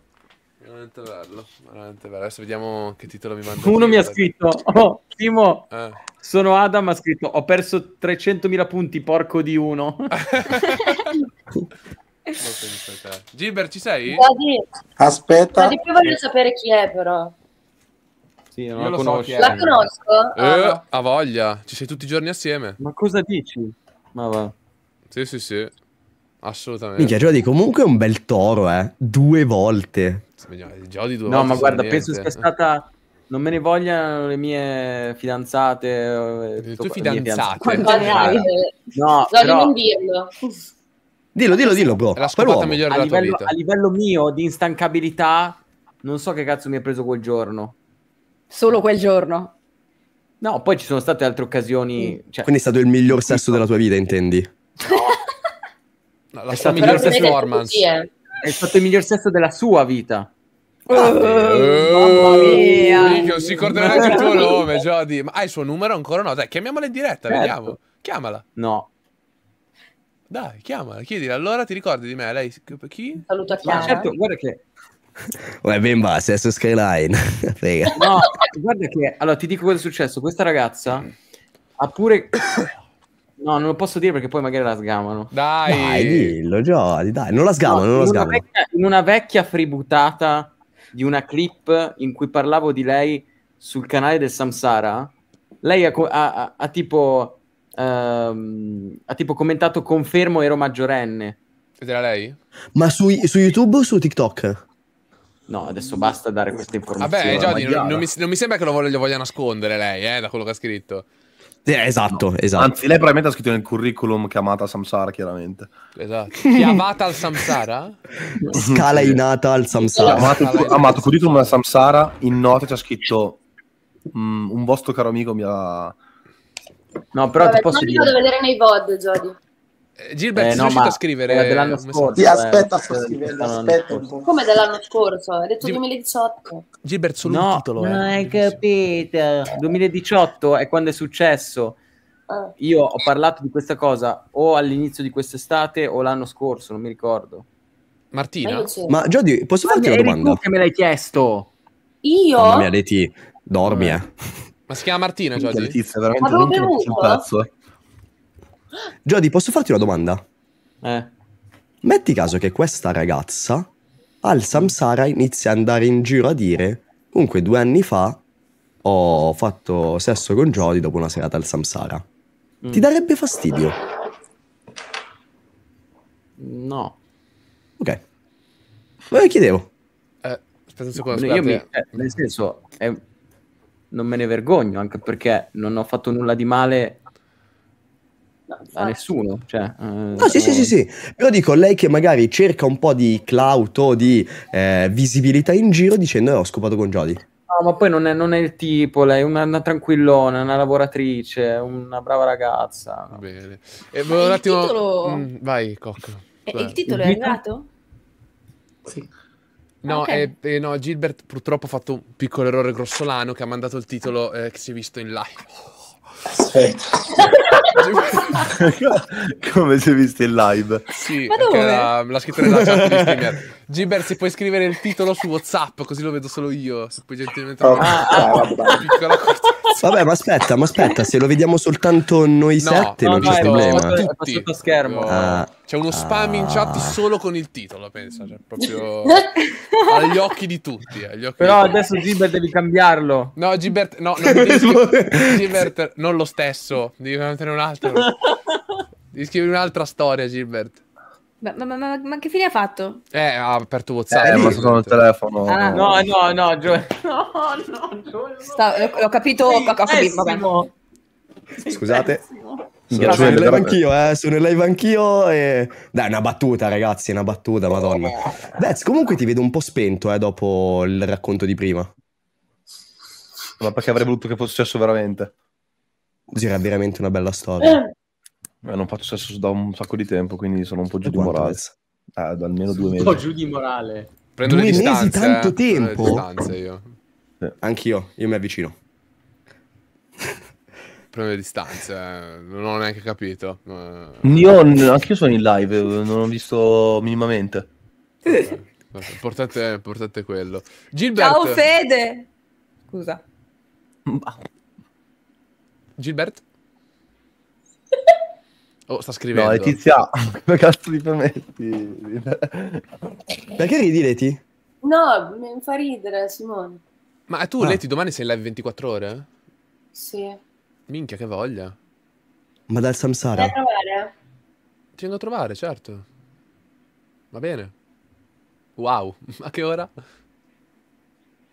Veramente bello, veramente bello. Adesso vediamo che titolo mi manda. Uno mi ha scritto, oh, Timo, eh. sono Adam, ha scritto, ho perso 300.000 punti, porco di uno. [laughs] Gilbert, ci sei? Aspetta. Ma di più voglio sapere chi è, però. Sì, non Io la conosco. So la conosco? Eh, ah, no. voglia, ci sei tutti i giorni assieme. Ma cosa dici? Ma va. Sì, sì, sì. Assolutamente. Minchia, Jody comunque è un bel toro, eh. Due volte. Jody due no, volte ma guarda, penso sia stata... Non me ne vogliano le mie fidanzate. Eh, le tue fidanzate? Mie No, no però... non dirlo. Dillo, dillo, dillo, bro. È la scopata migliore a della livello, vita. A livello mio di instancabilità, non so che cazzo mi ha preso quel giorno. Solo quel giorno. No, poi ci sono state altre occasioni. Cioè... Quindi è stato il miglior sesso della tua vita, intendi? No. [laughs] no la sua miglior performance. Eh. È stato il miglior sesso della sua vita. Oh, ah, mamma eh. mia. Oh, Minchio, si ricorderà anche il tuo nome, Jody. Ma hai il suo numero ancora? No, dai, chiamiamola in diretta, certo. vediamo. Chiamala. No. Dai, chiamala, chiedi. Allora ti ricordi di me? Lei chi? Saluto a Ma certo, guarda che Uè, ben basta, adesso Skyline. [laughs] no, eh, guarda che... Allora, ti dico cosa è successo. Questa ragazza ha pure... [coughs] No, non lo posso dire perché poi magari la sgamano. Dai, dai dillo, Giordi, dai. Non la sgamano, no, non la sgamano. Vecchia, in una vecchia fributata di una clip in cui parlavo di lei sul canale del Samsara, lei ha, ha, ha, ha tipo... Ehm, ha tipo commentato confermo ero maggiorenne. Ed era lei? Ma su, su YouTube o su TikTok? No, adesso basta dare queste informazioni. Vabbè, Jody, non, non, mi, non, mi, sembra che lo voglia, lo voglia nascondere lei, eh, da quello che ha scritto. Sì, eh, esatto, no. esatto. Anzi, lei probabilmente ha scritto nel curriculum chiamata Samsara, chiaramente. Esatto. Chiamata al Samsara? [laughs] Scala inata al Samsara. Amato, amato curriculum al Samsara, in nota c'ha scritto mm, un vostro caro amico mi ha... No, però Vabbè, ti posso dire... Non vedere nei VOD, Jody. Gilbert, eh, no, riuscito a scrivere dell'anno eh, scorso. Sì, aspetta, eh, sto aspetta un po'. Come dell'anno scorso? Hai detto 2018. Gilbert, solo no, un titolo. Eh. Non hai capito. 2018 è quando è successo. Ah. Io ho parlato di questa cosa o all'inizio di quest'estate o l'anno scorso, non mi ricordo. Martina? Ma Giordi, posso farti una domanda? tu che me l'hai chiesto. Io? Mamma mia, Leti, dormi eh. Ma si chiama Martina, Giordi? Letizia, veramente Avevo non ti un palazzo. Jody, posso farti una domanda? Eh. Metti caso che questa ragazza al Samsara inizia ad andare in giro a dire comunque due anni fa ho fatto sesso con Jody dopo una serata al Samsara. Mm. Ti darebbe fastidio? No. Ok. Ma eh, io chiedevo. Eh, aspetta un secondo, no, Io mi, eh, nel senso, eh, non me ne vergogno, anche perché non ho fatto nulla di male a nessuno. Cioè, eh, no, sì, sì, sì, sì. Però dico, lei che magari cerca un po' di clout o di eh, visibilità in giro dicendo eh, ho scopato con Jody. No, ma poi non è, non è il tipo, lei è una, una, tranquillona, una lavoratrice, una brava ragazza. No? Bene. E eh, volevo un attimo... Titolo... Mm, vai, Cocco. E, eh, il titolo è arrivato? Sì. No, ah, okay. eh, eh, no, Gilbert purtroppo ha fatto un piccolo errore grossolano che ha mandato il titolo eh, che si è visto in live. Aspetta. [laughs] [laughs] Come si è visto in live? Sì, Ma perché l'ha, l'ha scritto nella chat di Gibber, se puoi scrivere il titolo su WhatsApp, così lo vedo solo io. Se puoi gentilmente... Oh, ah, ah. Vabbè, ma aspetta, ma aspetta, se lo vediamo soltanto noi no, sette no, non c'è problema. tutti. È schermo. Ah, c'è uno spam ah. in chat ah. solo con il titolo, pensa, cioè, proprio [laughs] agli occhi di tutti. Occhi Però di adesso tutti. devi cambiarlo. No, Gilbert, no, non, devi... [laughs] Gilbert, non lo stesso. Devi inventane un altro. Devi [laughs] scrivere un'altra storia, Gilbert. Ma, ma, ma, ma, che fine ha fatto? Eh, ha ah, aperto WhatsApp. Eh, ma sono il telefono. Ah, no, no, no, Gio... [laughs] no, no, Gio... Sta, ho, capito, ho capito, vabbè. Scusate. Sono, sono in live anch'io, eh, eh sono in live anch'io e... Dai, una battuta ragazzi, una battuta, madonna. Bez, comunque ti vedo un po' spento, eh, dopo il racconto di prima. Ma perché avrei voluto che fosse successo veramente? Era veramente una bella storia. [clears throat] Eh, non faccio sesso da un sacco di tempo, quindi sono un po' giù di morale. Ah, da almeno due mesi. Un po' giù di morale. Prendo due mesi, eh. tanto eh. tempo? Distanze, io. Eh. Anch'io, io mi avvicino. [laughs] Prendo le distanze, eh. non ho neanche capito. Io, anch'io sono in live, non ho visto minimamente. [laughs] Portate, portate quello. Gilbert. Ciao Fede! Scusa. Mm, bah. Gilbert? [laughs] Oh, sta scrivendo. No, Letizia, [laughs] come cazzo ti prometti? Perché ridi, Leti? No, mi fa ridere, Simone. Ma tu, ah. Leti, domani sei in live 24 ore? Sì. Minchia, che voglia. Ma dal Samsara? Ti trovare? Ti vengo a trovare, certo. Va bene. Wow, [laughs] a che ora?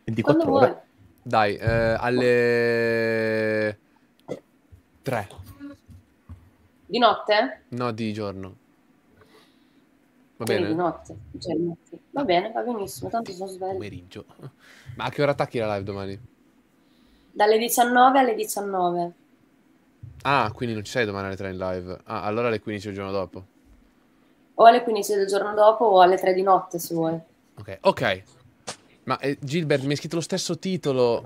24 Quando ore. Vuoi. Dai, eh, alle... Tre. Di notte? No, di giorno. Va bene? di notte. Cioè, va bene, va benissimo, tanto sono sveglio. Pomeriggio. Ma a che ora attacchi la live domani? Dalle 19 alle 19. Ah, quindi non ci sei domani alle 3 in live. Ah, allora alle 15 il giorno dopo. O alle 15 del giorno dopo o alle 3 di notte se vuoi. Ok, ok. Ma eh, Gilbert mi hai scritto lo stesso titolo.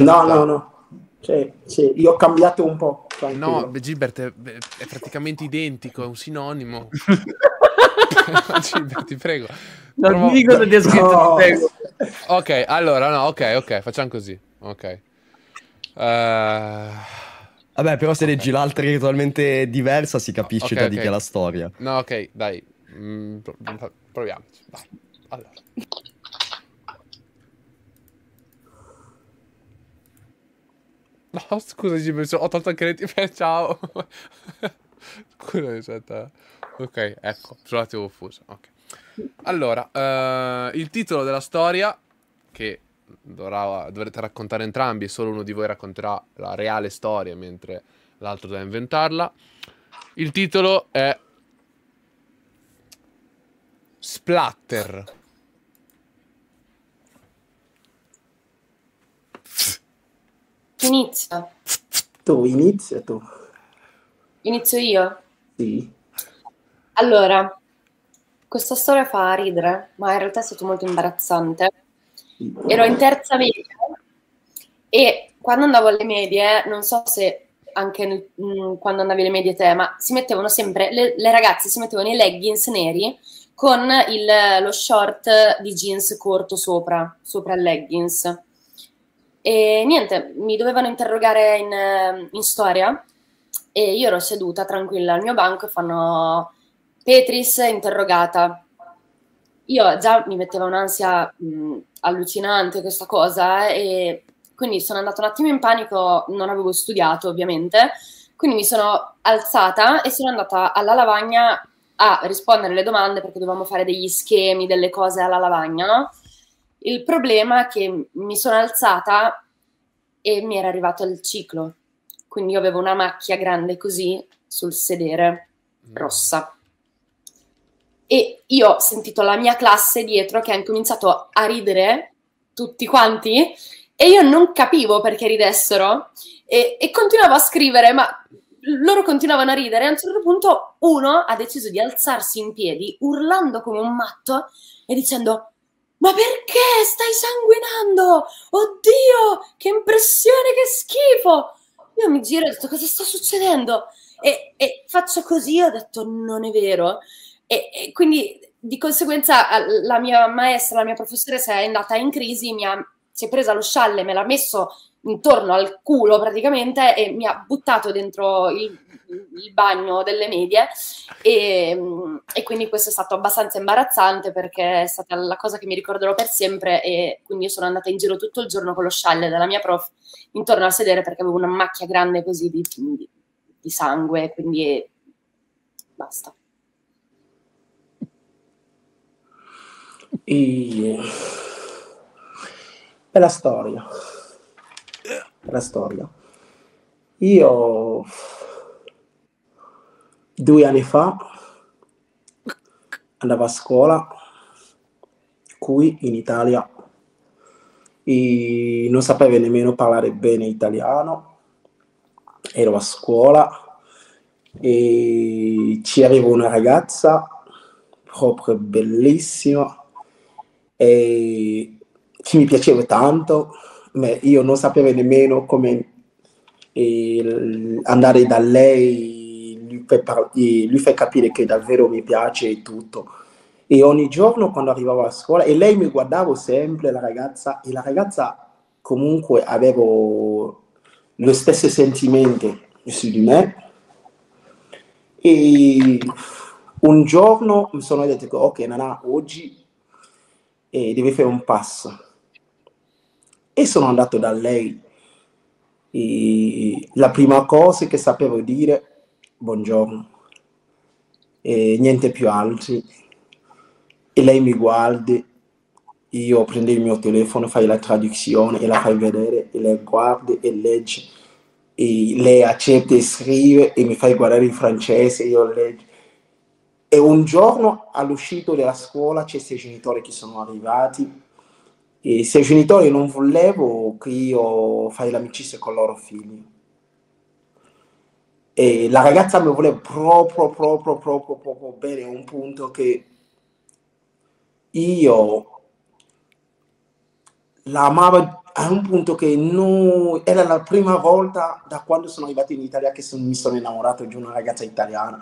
No, no, no. Cioè, sì, io ho cambiato un po'. Tranquillo. No, Gilbert è, è, praticamente identico, è un sinonimo. [laughs] [laughs] Gilbert, ti prego. Non Provo... dico se ti ha scritto, no. prego. Ok, allora, no, ok, ok, facciamo così. Ok. Uh... Vabbè, però se okay. leggi l'altra è totalmente diversa si capisce okay, da okay. di che è la storia. No, ok, dai. Mm, proviamoci. Dai. Allora. No, scusaci, ho tolto anche le tipe, [laughs] ciao. scusa, aspetta. Ok, ecco, sono un attimo confuso. Okay. Allora, uh, il titolo della storia, che dovrà, dovrete raccontare entrambi, solo uno di voi racconterà la reale storia, mentre l'altro deve inventarla. Il titolo è Splatter. Chi inizia? Tu, inizia tu. Inizio io? Sì. Allora, questa storia fa ridere, ma in realtà è stato molto imbarazzante. Ero in terza media e quando andavo alle medie, non so se anche nel, mh, mm, quando andavi alle medie te, ma si mettevano sempre, le, le ragazze si mettevano i leggings neri con il, lo short di jeans corto sopra, sopra il leggings. E niente, mi dovevano interrogare in, ehm, in storia e io ero seduta tranquilla al mio banco e fanno Petris interrogata. Io già mi metteva un'ansia mh, mhmm, allucinante questa cosa e quindi sono andata un attimo in panico, non avevo studiato ovviamente, quindi mi sono alzata e sono andata alla lavagna a rispondere alle domande perché dovevamo fare degli schemi, delle cose alla lavagna, no? Il problema è che mi sono alzata e mi era arrivato il ciclo, quindi io avevo una macchia grande così sul sedere, mm. rossa. E io ho sentito la mia classe dietro che ha incominciato a ridere, tutti quanti, e io non capivo perché ridessero e, e continuavo a scrivere, ma loro continuavano a ridere. A un certo punto uno ha deciso di alzarsi in piedi, urlando come un matto e dicendo ma perché stai sanguinando? Oddio, che impressione, che schifo! Io mi giro e ho detto, cosa sta succedendo? E, e faccio così, ho detto, non è vero. E, e, quindi di conseguenza la mia maestra, la mia professoressa è andata in crisi, mi ha, si è presa lo scialle, me l'ha messo intorno al culo praticamente e mi ha buttato dentro il, il bagno delle medie e, e, quindi questo è stato abbastanza imbarazzante perché è stata la cosa che mi ricorderò per sempre e quindi io sono andata in giro tutto il giorno con lo scialle della mia prof intorno al sedere perché avevo una macchia grande così di, di, di sangue quindi basta. E... Bella storia la storia. Io due anni fa andavo a scuola qui in Italia e non sapevo nemmeno parlare bene italiano, ero a scuola e ci arriva una ragazza proprio bellissima e che mi piaceva tanto beh, io non sapevo nemmeno come eh, andare da lei, lui fa, par- lui per capire che davvero mi piace e tutto. E ogni giorno quando arrivavo a scuola, e lei mi guardava sempre, la ragazza, e la ragazza comunque aveva lo stesso sentimento su di me. E un giorno mi sono detto, ok, Nana, oggi eh, devi fare un passo e sono andato da lei. E la prima cosa che sapevo dire, buongiorno, e niente più altri. E lei mi guarda, io prendo il mio telefono, fai la traduzione e la fai vedere, e lei guarda e legge. E lei accetta e scrive e mi fai guardare in francese, io leggo. E un giorno all'uscita della scuola c'è i genitori che sono arrivati e se i genitori non volevano che io fai l'amicizia con i loro figli E la ragazza mi voleva proprio, proprio, proprio, proprio bene a un punto che io la amavo a un punto che non... era la prima volta da quando sono arrivato in Italia che son... mi sono innamorato di una ragazza italiana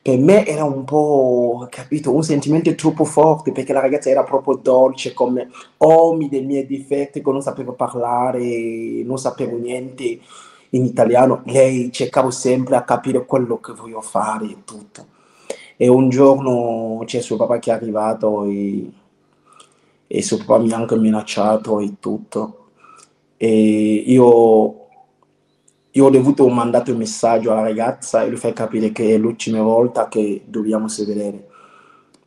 per me era un po', capito, un sentimento troppo forte perché la ragazza era proprio dolce come homie dei miei difetti che non sapevo parlare, non sapevo niente in italiano. Lei cercava sempre a capire quello che voglio fare e tutto. E un giorno c'è suo papà che è arrivato e, e suo papà mi ha anche minacciato e tutto. E io io ho dovuto mandare un messaggio alla ragazza e lui fa capire che è l'ultima volta che dobbiamo si vedere.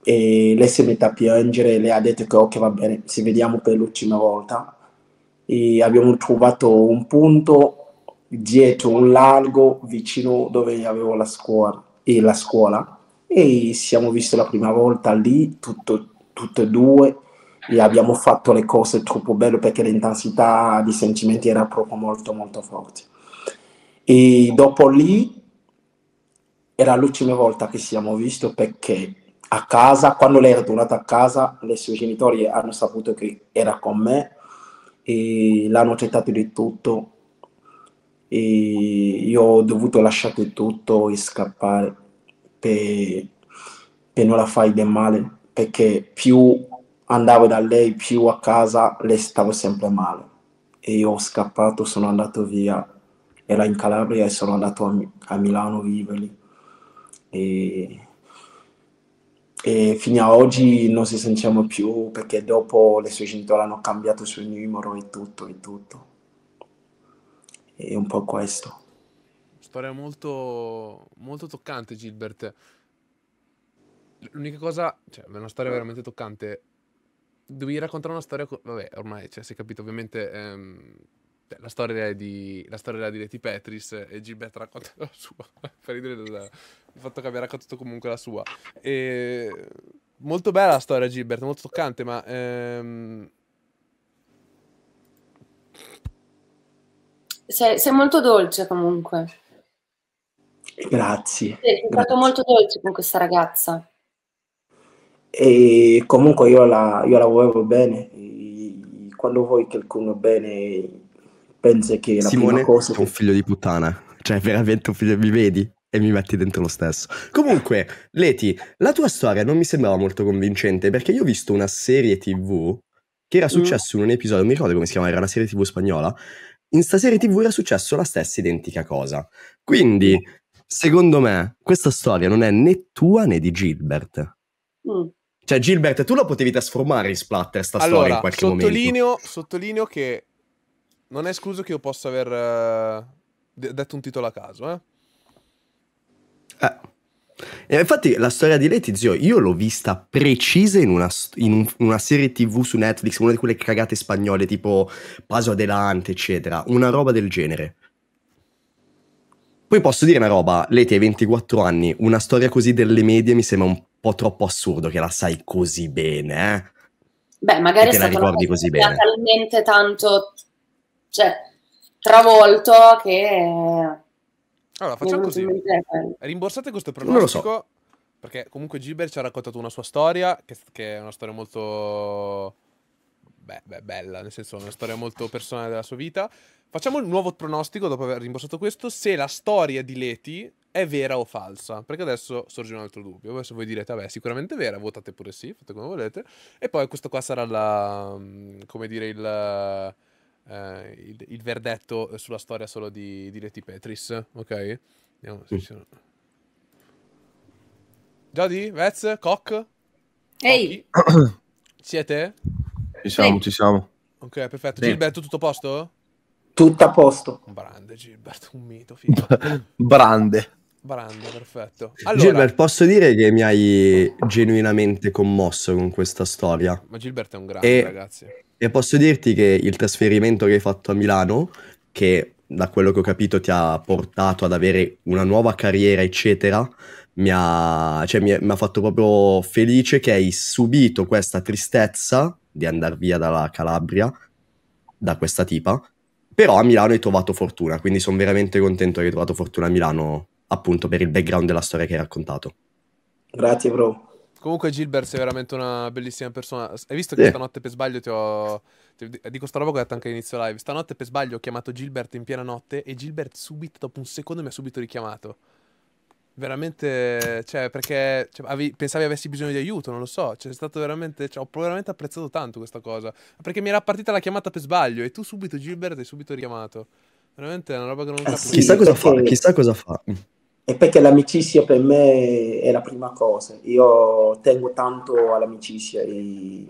E lei si mette a piangere, lei ha detto che ok va bene, ci vediamo per l'ultima volta. E abbiamo trovato un punto dietro un largo vicino dove avevo la scuola e la scuola e siamo visti la prima volta lì tutto, tutte e due e abbiamo fatto le cose troppo belle perché l'intensità di sentimenti era proprio molto molto forte e dopo lì era l'ultima volta che siamo visti perché a casa, quando lei era tornata a casa, le sue genitori hanno saputo che era con me e l'hanno accettato di tutto e io ho dovuto lasciare tutto e scappare per, per non la fare del male perché più andavo da lei più a casa le stavo sempre male e io ho scappato sono andato via era in Calabria e sono andato a, a Milano a viverli. E, e, fino ad oggi non ci sentiamo più perché dopo le sue genitori hanno cambiato il suo numero e tutto, e tutto. E un po' questo. Storia molto, molto toccante Gilbert. L'unica cosa, cioè è una storia veramente toccante. Devi raccontare una storia, vabbè ormai cioè, si è capito ovviamente... Ehm la storia di la storia di Leti Petris e Gilbert racconta la sua [laughs] per ridere il fatto che abbia raccontato comunque la sua e molto bella la storia Gilbert molto toccante ma ehm... sei, sei, molto dolce comunque grazie sei, sei stato molto dolce con questa ragazza e comunque io la, io la volevo bene quando vuoi qualcuno bene pensa che la Simone prima cosa... è un figlio di puttana, cioè veramente un figlio, mi vedi? E mi metti dentro lo stesso. Comunque, Leti, la tua storia non mi sembrava molto convincente perché io ho visto una serie tv che era mm. successo mm. in un episodio, non mi ricordo come si chiamava, era una serie tv spagnola. In sta serie tv era successo la stessa identica cosa. Quindi, mm. secondo me, questa storia non è né tua né di Gilbert. Mm. Cioè, Gilbert, tu la potevi trasformare in splatter sta allora, storia in qualche sottolineo, momento. Sottolineo che non è escluso che io possa aver uh, detto un titolo a caso, eh? Eh. E eh, infatti la storia di Leti, zio, io l'ho vista precisa in, una, in una, serie tv su Netflix, una di quelle cagate spagnole tipo Paso Adelante, eccetera, una roba del genere. Poi posso dire una roba, Leti hai 24 anni, una storia così delle medie mi sembra un po' troppo assurdo che la sai così bene, eh? Beh, magari è stata la ricordi così bene. talmente tanto cioè, travolto che... Allora, facciamo così. Rimborsate questo pronostico. Non lo so. Perché comunque Gilbert ci ha raccontato una sua storia, che, che è una storia molto... Beh, beh, bella, nel senso una storia molto personale della sua vita. Facciamo un nuovo pronostico dopo aver rimborsato questo, se la storia di Leti è vera o falsa, perché adesso sorge un altro dubbio. Adesso voi direte, vabbè, sicuramente è vera, votate pure sì, fate come volete. E poi questo qua sarà la... Mm, come dire, il eh, il, il, verdetto sulla storia solo di, di Letty Petris, ok? Vediamo se ci sono... Jody, Vez, Koch? Ehi! Hey. [coughs] Siete? Ci siamo, hey. ci siamo. Ok, perfetto. Sì. Gilberto, tutto a posto? Tutto a posto. Brande, Gilberto, un mito, figo. [laughs] Brande. Brande, perfetto. Allora... Gilbert, posso dire che mi hai genuinamente commosso con questa storia? Ma Gilbert è un grande, e... ragazzi. E posso dirti che il trasferimento che hai fatto a Milano, che da quello che ho capito ti ha portato ad avere una nuova carriera, eccetera, mi ha, cioè, mi, è, mi ha fatto proprio felice che hai subito questa tristezza di andare via dalla Calabria, da questa tipa, però a Milano hai trovato fortuna, quindi sono veramente contento che hai trovato fortuna a Milano appunto per il background della storia che hai raccontato. Grazie, bro. Comunque Gilbert sei veramente una bellissima persona. Hai visto che sì. stanotte per sbaglio ti ho... Ti dico sta roba che ho detto anche all'inizio live. Stanotte per sbaglio ho chiamato Gilbert in piena notte e Gilbert subito, dopo un secondo, mi ha subito richiamato. Veramente, cioè, perché cioè, avevi, pensavi avessi bisogno di aiuto, non lo so. Cioè, è stato veramente, cioè, ho veramente apprezzato tanto questa cosa. Perché mi era partita la chiamata per sbaglio e tu subito, Gilbert, hai subito richiamato. Veramente è una roba che non ah, capisco. Chissà cosa fa, chissà cosa fa. E perché l'amicizia per me è la prima cosa. Io tengo tanto all'amicizia e,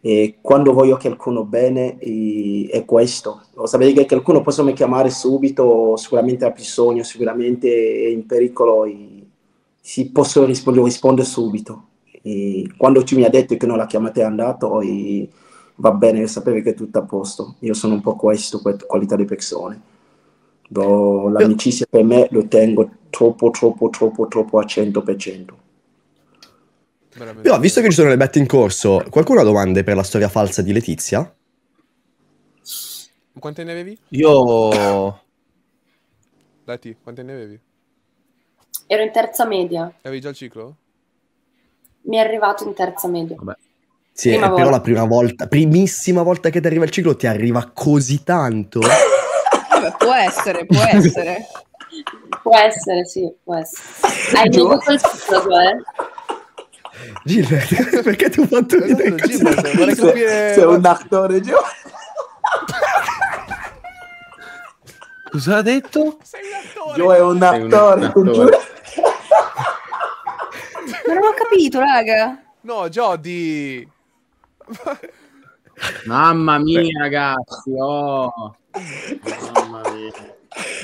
e quando voglio qualcuno bene è questo. Lo sapete che qualcuno posso mi chiamare subito, sicuramente ha bisogno, sicuramente è in pericolo. E, sì, posso rispondere, rispondo subito. E quando ci mi ha detto che non la chiamate è andato, va bene, io sapevo che è tutto a posto. Io sono un po' questo, qualità di persone. Do, l'amicizia per me lo tengo troppo, troppo, troppo, troppo a 100%. Però, visto che ci sono le bette in corso, qualcuno ha domande per la storia falsa di Letizia? Quante ne avevi? Io... [coughs] Dati, quante ne avevi? Ero in terza media. Avevi già il ciclo? Mi è arrivato in terza media. Vabbè. Sì, prima però volta. la prima volta, primissima volta che ti arriva il ciclo ti arriva così tanto [coughs] [coughs] Può essere, può [laughs] essere. può essere, sì, può essere. Hai bevuto il titolo, eh? Gilbert, [laughs] perché ti ho fatto vedere esatto, Gilbert, vorrei capire... Sei un attore giovane. Cosa ha detto? Sei un attore. Gio è un attore, un attore. giuro. Non ho capito, raga. No, Jody. Mamma mia, Beh. ragazzi, oh. Mamma mia.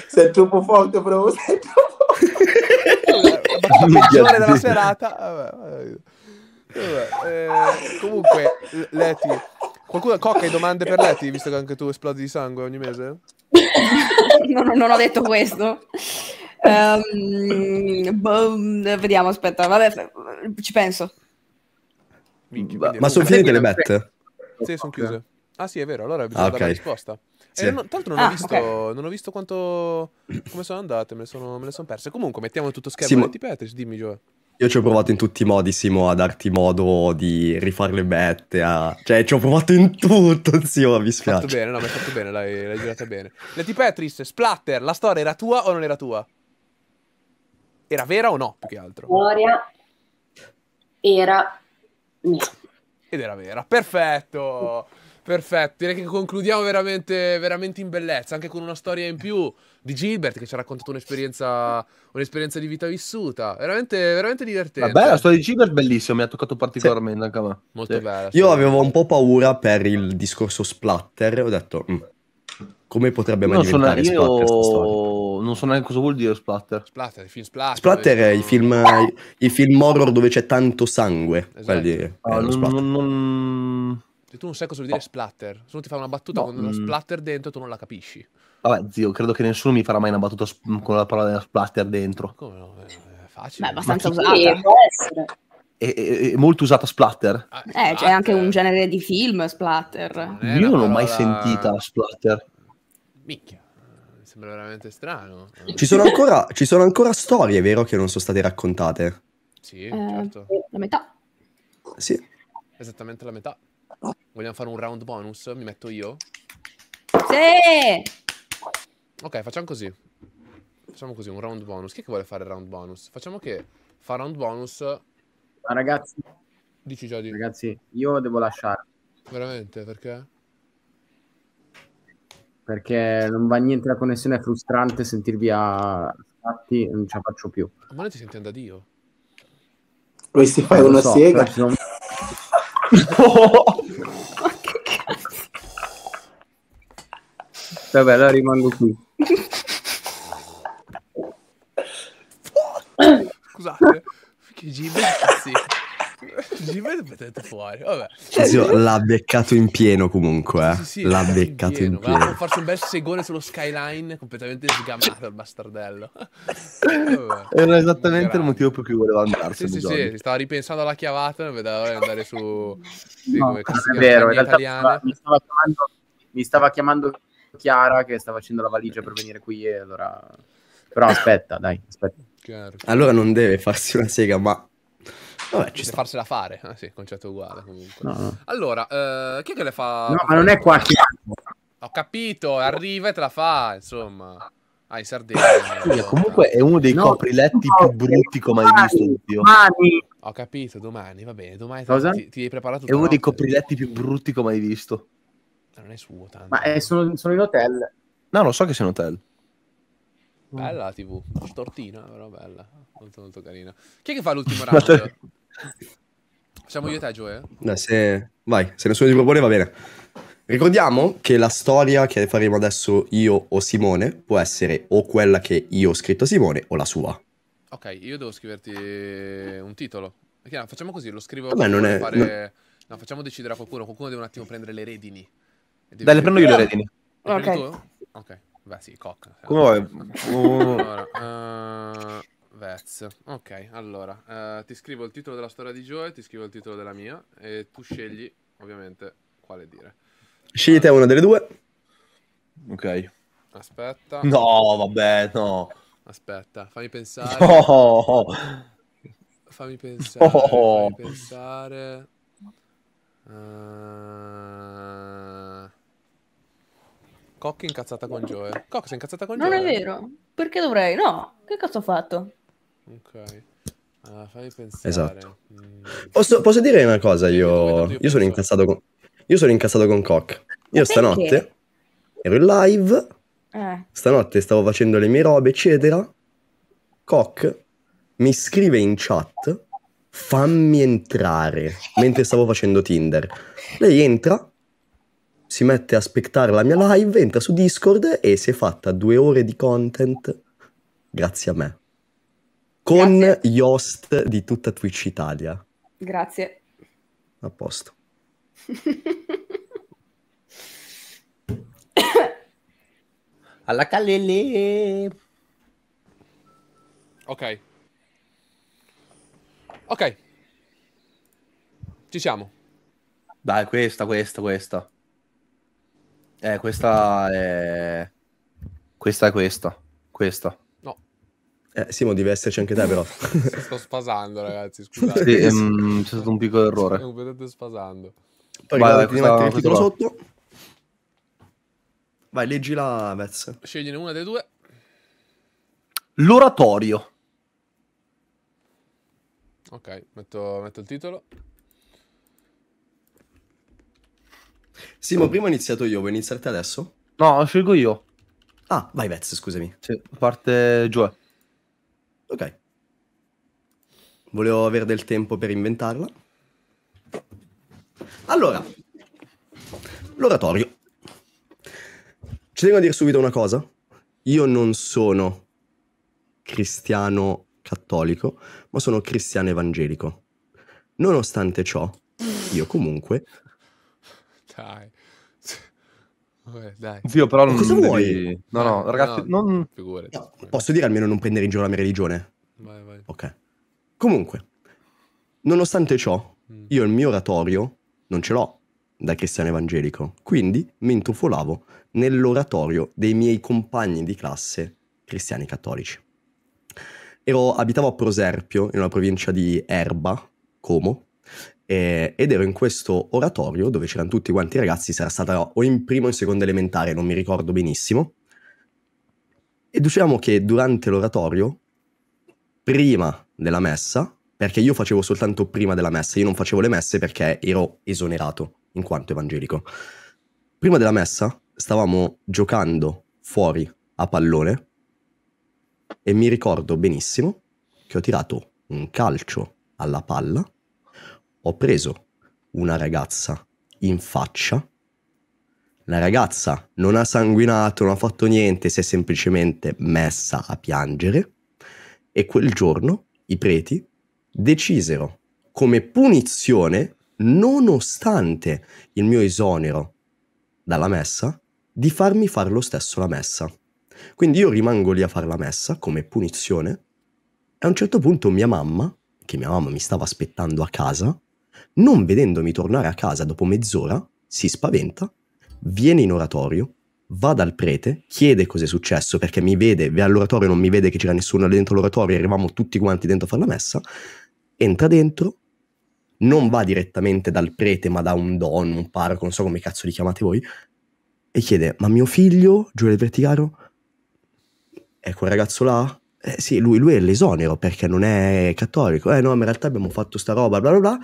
Sei troppo forte, bro. Sei troppo forte. Peggiore della serata. Vabbè, vabbè. Eh, comunque, Leti, qualcuno cocca domande per Leti, visto che anche tu esplodi di sangue ogni mese? [laughs] non, non ho detto questo. Um, boh, vediamo, aspetta, vabbè, ci penso. ma, sono finite le bette? Sì, sono chiuse. Ah sì, è vero, allora bisogna okay. Ah, dare la risposta. Eh, sì. Eh, non, tanto non, ah, ho visto, okay. non ho visto quanto... come sono andate, me le sono, me le sono perse. Comunque, mettiamo tutto schermo Simo... di Petris, dimmi Gioè. Io ci ho provato in tutti i modi, Simo, a darti modo di rifare le bette, a... cioè ci ho provato in tutto, Simo, mi spiace. Hai fatto bene, no, mi hai fatto bene, l'hai, l'hai girata bene. Leti Petris, Splatter, la storia era tua o non era tua? Era vera o no, più che altro? La storia era mia. Ed era vera. Perfetto. Perfetto, direi che concludiamo veramente, veramente, in bellezza, anche con una storia in più di Gilbert che ci ha raccontato un'esperienza, un'esperienza di vita vissuta, veramente, veramente divertente. Vabbè, la storia di Gilbert è bellissima, mi ha toccato particolarmente sì. anche a me. Molto sì. bella. Io avevo un po' paura per il discorso splatter, ho detto, mm, come potrebbe mai no, diventare sono... splatter io non so neanche cosa vuol dire splatter. Splatter, i film splatter. Splatter è sono... i, film, i, film horror dove c'è tanto sangue. Esatto. ah, eh, non, non, non... Se tu non sai cosa vuol dire no. splatter, se uno ti fa una battuta no. con uno mm. splatter dentro tu non la capisci. Vabbè, zio, credo che nessuno mi farà mai una battuta sp- mm, con la parola splatter dentro. Come no? Eh, è facile. Beh, abbastanza Ma usata. può essere. È, è, è, molto usata splatter. Ah, eh, splatter. c'è anche un genere di film splatter. Non Io non l'ho mai sentita splatter. Micchia sembra veramente strano. Ci sono, ancora, ci sono ancora storie, vero, che non sono state raccontate? Sì, eh, certo. La metà. Sì. Esattamente la metà. Vogliamo fare un round bonus? Mi metto io? Sì! Ok, facciamo così. Facciamo così, un round bonus. Chi è che vuole fare il round bonus? Facciamo che fa round bonus... Ma ragazzi... Dici già di... Ragazzi, io devo lasciare. Veramente, perché? perché non va niente la connessione, è frustrante sentirvi a fatti, non ce la faccio più. Ma noi ti sentiamo da Dio. Questi fai eh, una so, siega. Sono... oh! Ma che cazzo? Vabbè, allora rimango qui. Scusate, che gibbe, sì. Gilberto è detto fuori. Vabbè. Zio, l'ha beccato in pieno comunque. Eh. Sì, sì, l'ha beccato in pieno. In pieno. Guarda, ah, un bel segone sullo skyline completamente sgamato il bastardello. Vabbè. [laughs] Era esattamente il motivo per cui voleva andarsene. Sì, sì, sì, stava ripensando alla chiavata e vedeva andare su... Sì, no, è vero, in realtà mi stava chiamando... Mi stava chiamando Chiara che sta facendo la valigia per venire qui e allora... Però aspetta, dai, aspetta. Chiaro, Allora non deve farsi una sega, ma Vabbè, ci sta. farsela fare. Ah, sì, concetto uguale comunque. No, no. Allora, eh, chi è che le fa? No, ma non è qua. chi Ho capito, arriva e te la fa, insomma. Ai ah, in Sardegna. comunque è uno dei no, copriletti più brutti come hai visto. Dio. Domani. Ho capito, domani, va bene. Domani Cosa? Ti, hai preparato. È uno notte. dei copriletti più brutti come hai visto. Non è suo tanto. Ma è, sono, sono in hotel. No, lo so che sei in hotel. Bella la TV, stortina, però bella, molto molto carina. Chi è che fa l'ultimo [laughs] round? Siamo io e te, Joe? Eh, se... Vai, se nessuno ti propone va bene. Ricordiamo che la storia che faremo adesso io o Simone può essere o quella che io ho scritto a Simone o la sua. Ok, io devo scriverti un titolo. Perché no, facciamo così, lo scrivo... Vabbè, non è... Fare... Non... No, facciamo decidere a qualcuno. Qualcuno deve un attimo prendere le redini. Deve... Dai, le prendo io le ah! redini. ok. Ok, beh sì, cocca. Come vuoi? Uh... Vez. Ok, allora, eh, ti scrivo il titolo della storia di Joe, ti scrivo il titolo della mia e tu scegli ovviamente quale dire. Scegliete allora. Eh. una delle due. Ok. Aspetta. No, vabbè, no. Aspetta, fammi pensare. No. Fammi pensare. No. Fammi pensare. Uh... Cock è incazzata con Joe. Cock si è incazzata con non Joe. Non è eh. vero. Perché dovrei? No. Che cazzo ho fatto? Ok. Ah, fai pensare. Esatto. Mm. Posso, posso, dire una cosa? Io, io, sono incazzato con, io sono incazzato con Cock. Io stanotte ero in live. Eh. Stanotte stavo facendo le mie robe, eccetera. Cock mi scrive in chat fammi entrare mentre stavo facendo Tinder. Lei entra, si mette a aspettare la mia live, entra su Discord e si è fatta due ore di content grazie a me con Grazie. gli host di tutta Twitch Italia. Grazie. A posto. [coughs] Alla calele. Ok. Ok. Ci siamo. Dai, questa, questa, questa. Eh, questa è... Questa è questa. Questa. Eh, Simo, devi esserci anche te, però. [laughs] Sto spasando, ragazzi. Scusate. Sì, ehm, c'è stato un piccolo errore. Sto completamente spasando. Poi Vai, questa, il titolo sotto. Vai, leggi la Metz. Scegliene una delle due. L'oratorio. Ok, metto, metto il titolo. Simo, prima ho iniziato io, vuoi iniziare te adesso? No, scelgo io. Ah, vai Vez, scusami. Sì, parte Joe. Ok. Volevo avere del tempo per inventarla. Allora, l'oratorio. Ci tengo a dire subito una cosa. Io non sono cristiano cattolico, ma sono cristiano evangelico. Nonostante ciò, io comunque Dai dai. Zio, però non cosa vuoi? Devi... No, no, eh, ragazzi, no, non... Figurati, no, posso dire almeno non prendere in giro la mia religione? Vai, vai. Ok. Comunque, nonostante ciò, mm. io il mio oratorio non ce l'ho da cristiano evangelico, quindi mi intrufolavo nell'oratorio dei miei compagni di classe cristiani cattolici. Ero, abitavo a Proserpio, in una provincia di Erba, Como, eh, ed ero in questo oratorio dove c'erano tutti quanti i ragazzi, sarà stata o in primo o in seconda elementare, non mi ricordo benissimo. E diciamo che durante l'oratorio, prima della messa, perché io facevo soltanto prima della messa, io non facevo le messe perché ero esonerato in quanto evangelico. Prima della messa stavamo giocando fuori a pallone e mi ricordo benissimo che ho tirato un calcio alla palla ho preso una ragazza in faccia. La ragazza non ha sanguinato, non ha fatto niente, si è semplicemente messa a piangere e quel giorno i preti decisero come punizione, nonostante il mio esonero dalla messa, di farmi fare lo stesso la messa. Quindi io rimango lì a fare la messa come punizione e a un certo punto mia mamma, che mia mamma mi stava aspettando a casa, non vedendomi tornare a casa dopo mezz'ora, si spaventa, viene in oratorio, va dal prete, chiede cos'è successo perché mi vede, all'oratorio non mi vede che c'era nessuno dentro l'oratorio, eravamo tutti quanti dentro a fare la messa, entra dentro, non va direttamente dal prete ma da un don, un parroco, non so come cazzo li chiamate voi, e chiede, ma mio figlio, Giulio Verticaro, è quel ragazzo là? Eh sì, lui, lui è l'esonero perché non è cattolico, eh no, ma in realtà abbiamo fatto sta roba, bla bla bla,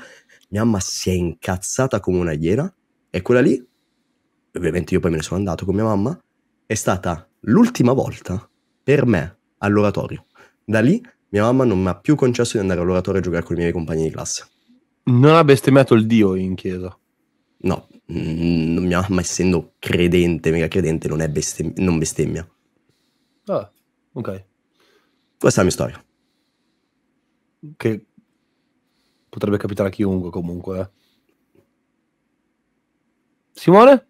mia mamma si è incazzata come una iena e quella lì, ovviamente io poi me ne sono andato con mia mamma, è stata l'ultima volta per me all'oratorio. Da lì mia mamma non mi ha più concesso di andare all'oratorio a giocare con i miei compagni di classe. Non ha bestemmiato il Dio in chiesa? No, mh, mm, mia mamma essendo credente, mega credente, non, bestem- non bestemmia. Ah, ok. Questa è la mia storia. Che potrebbe capitare a chiunque comunque. Eh. Simone?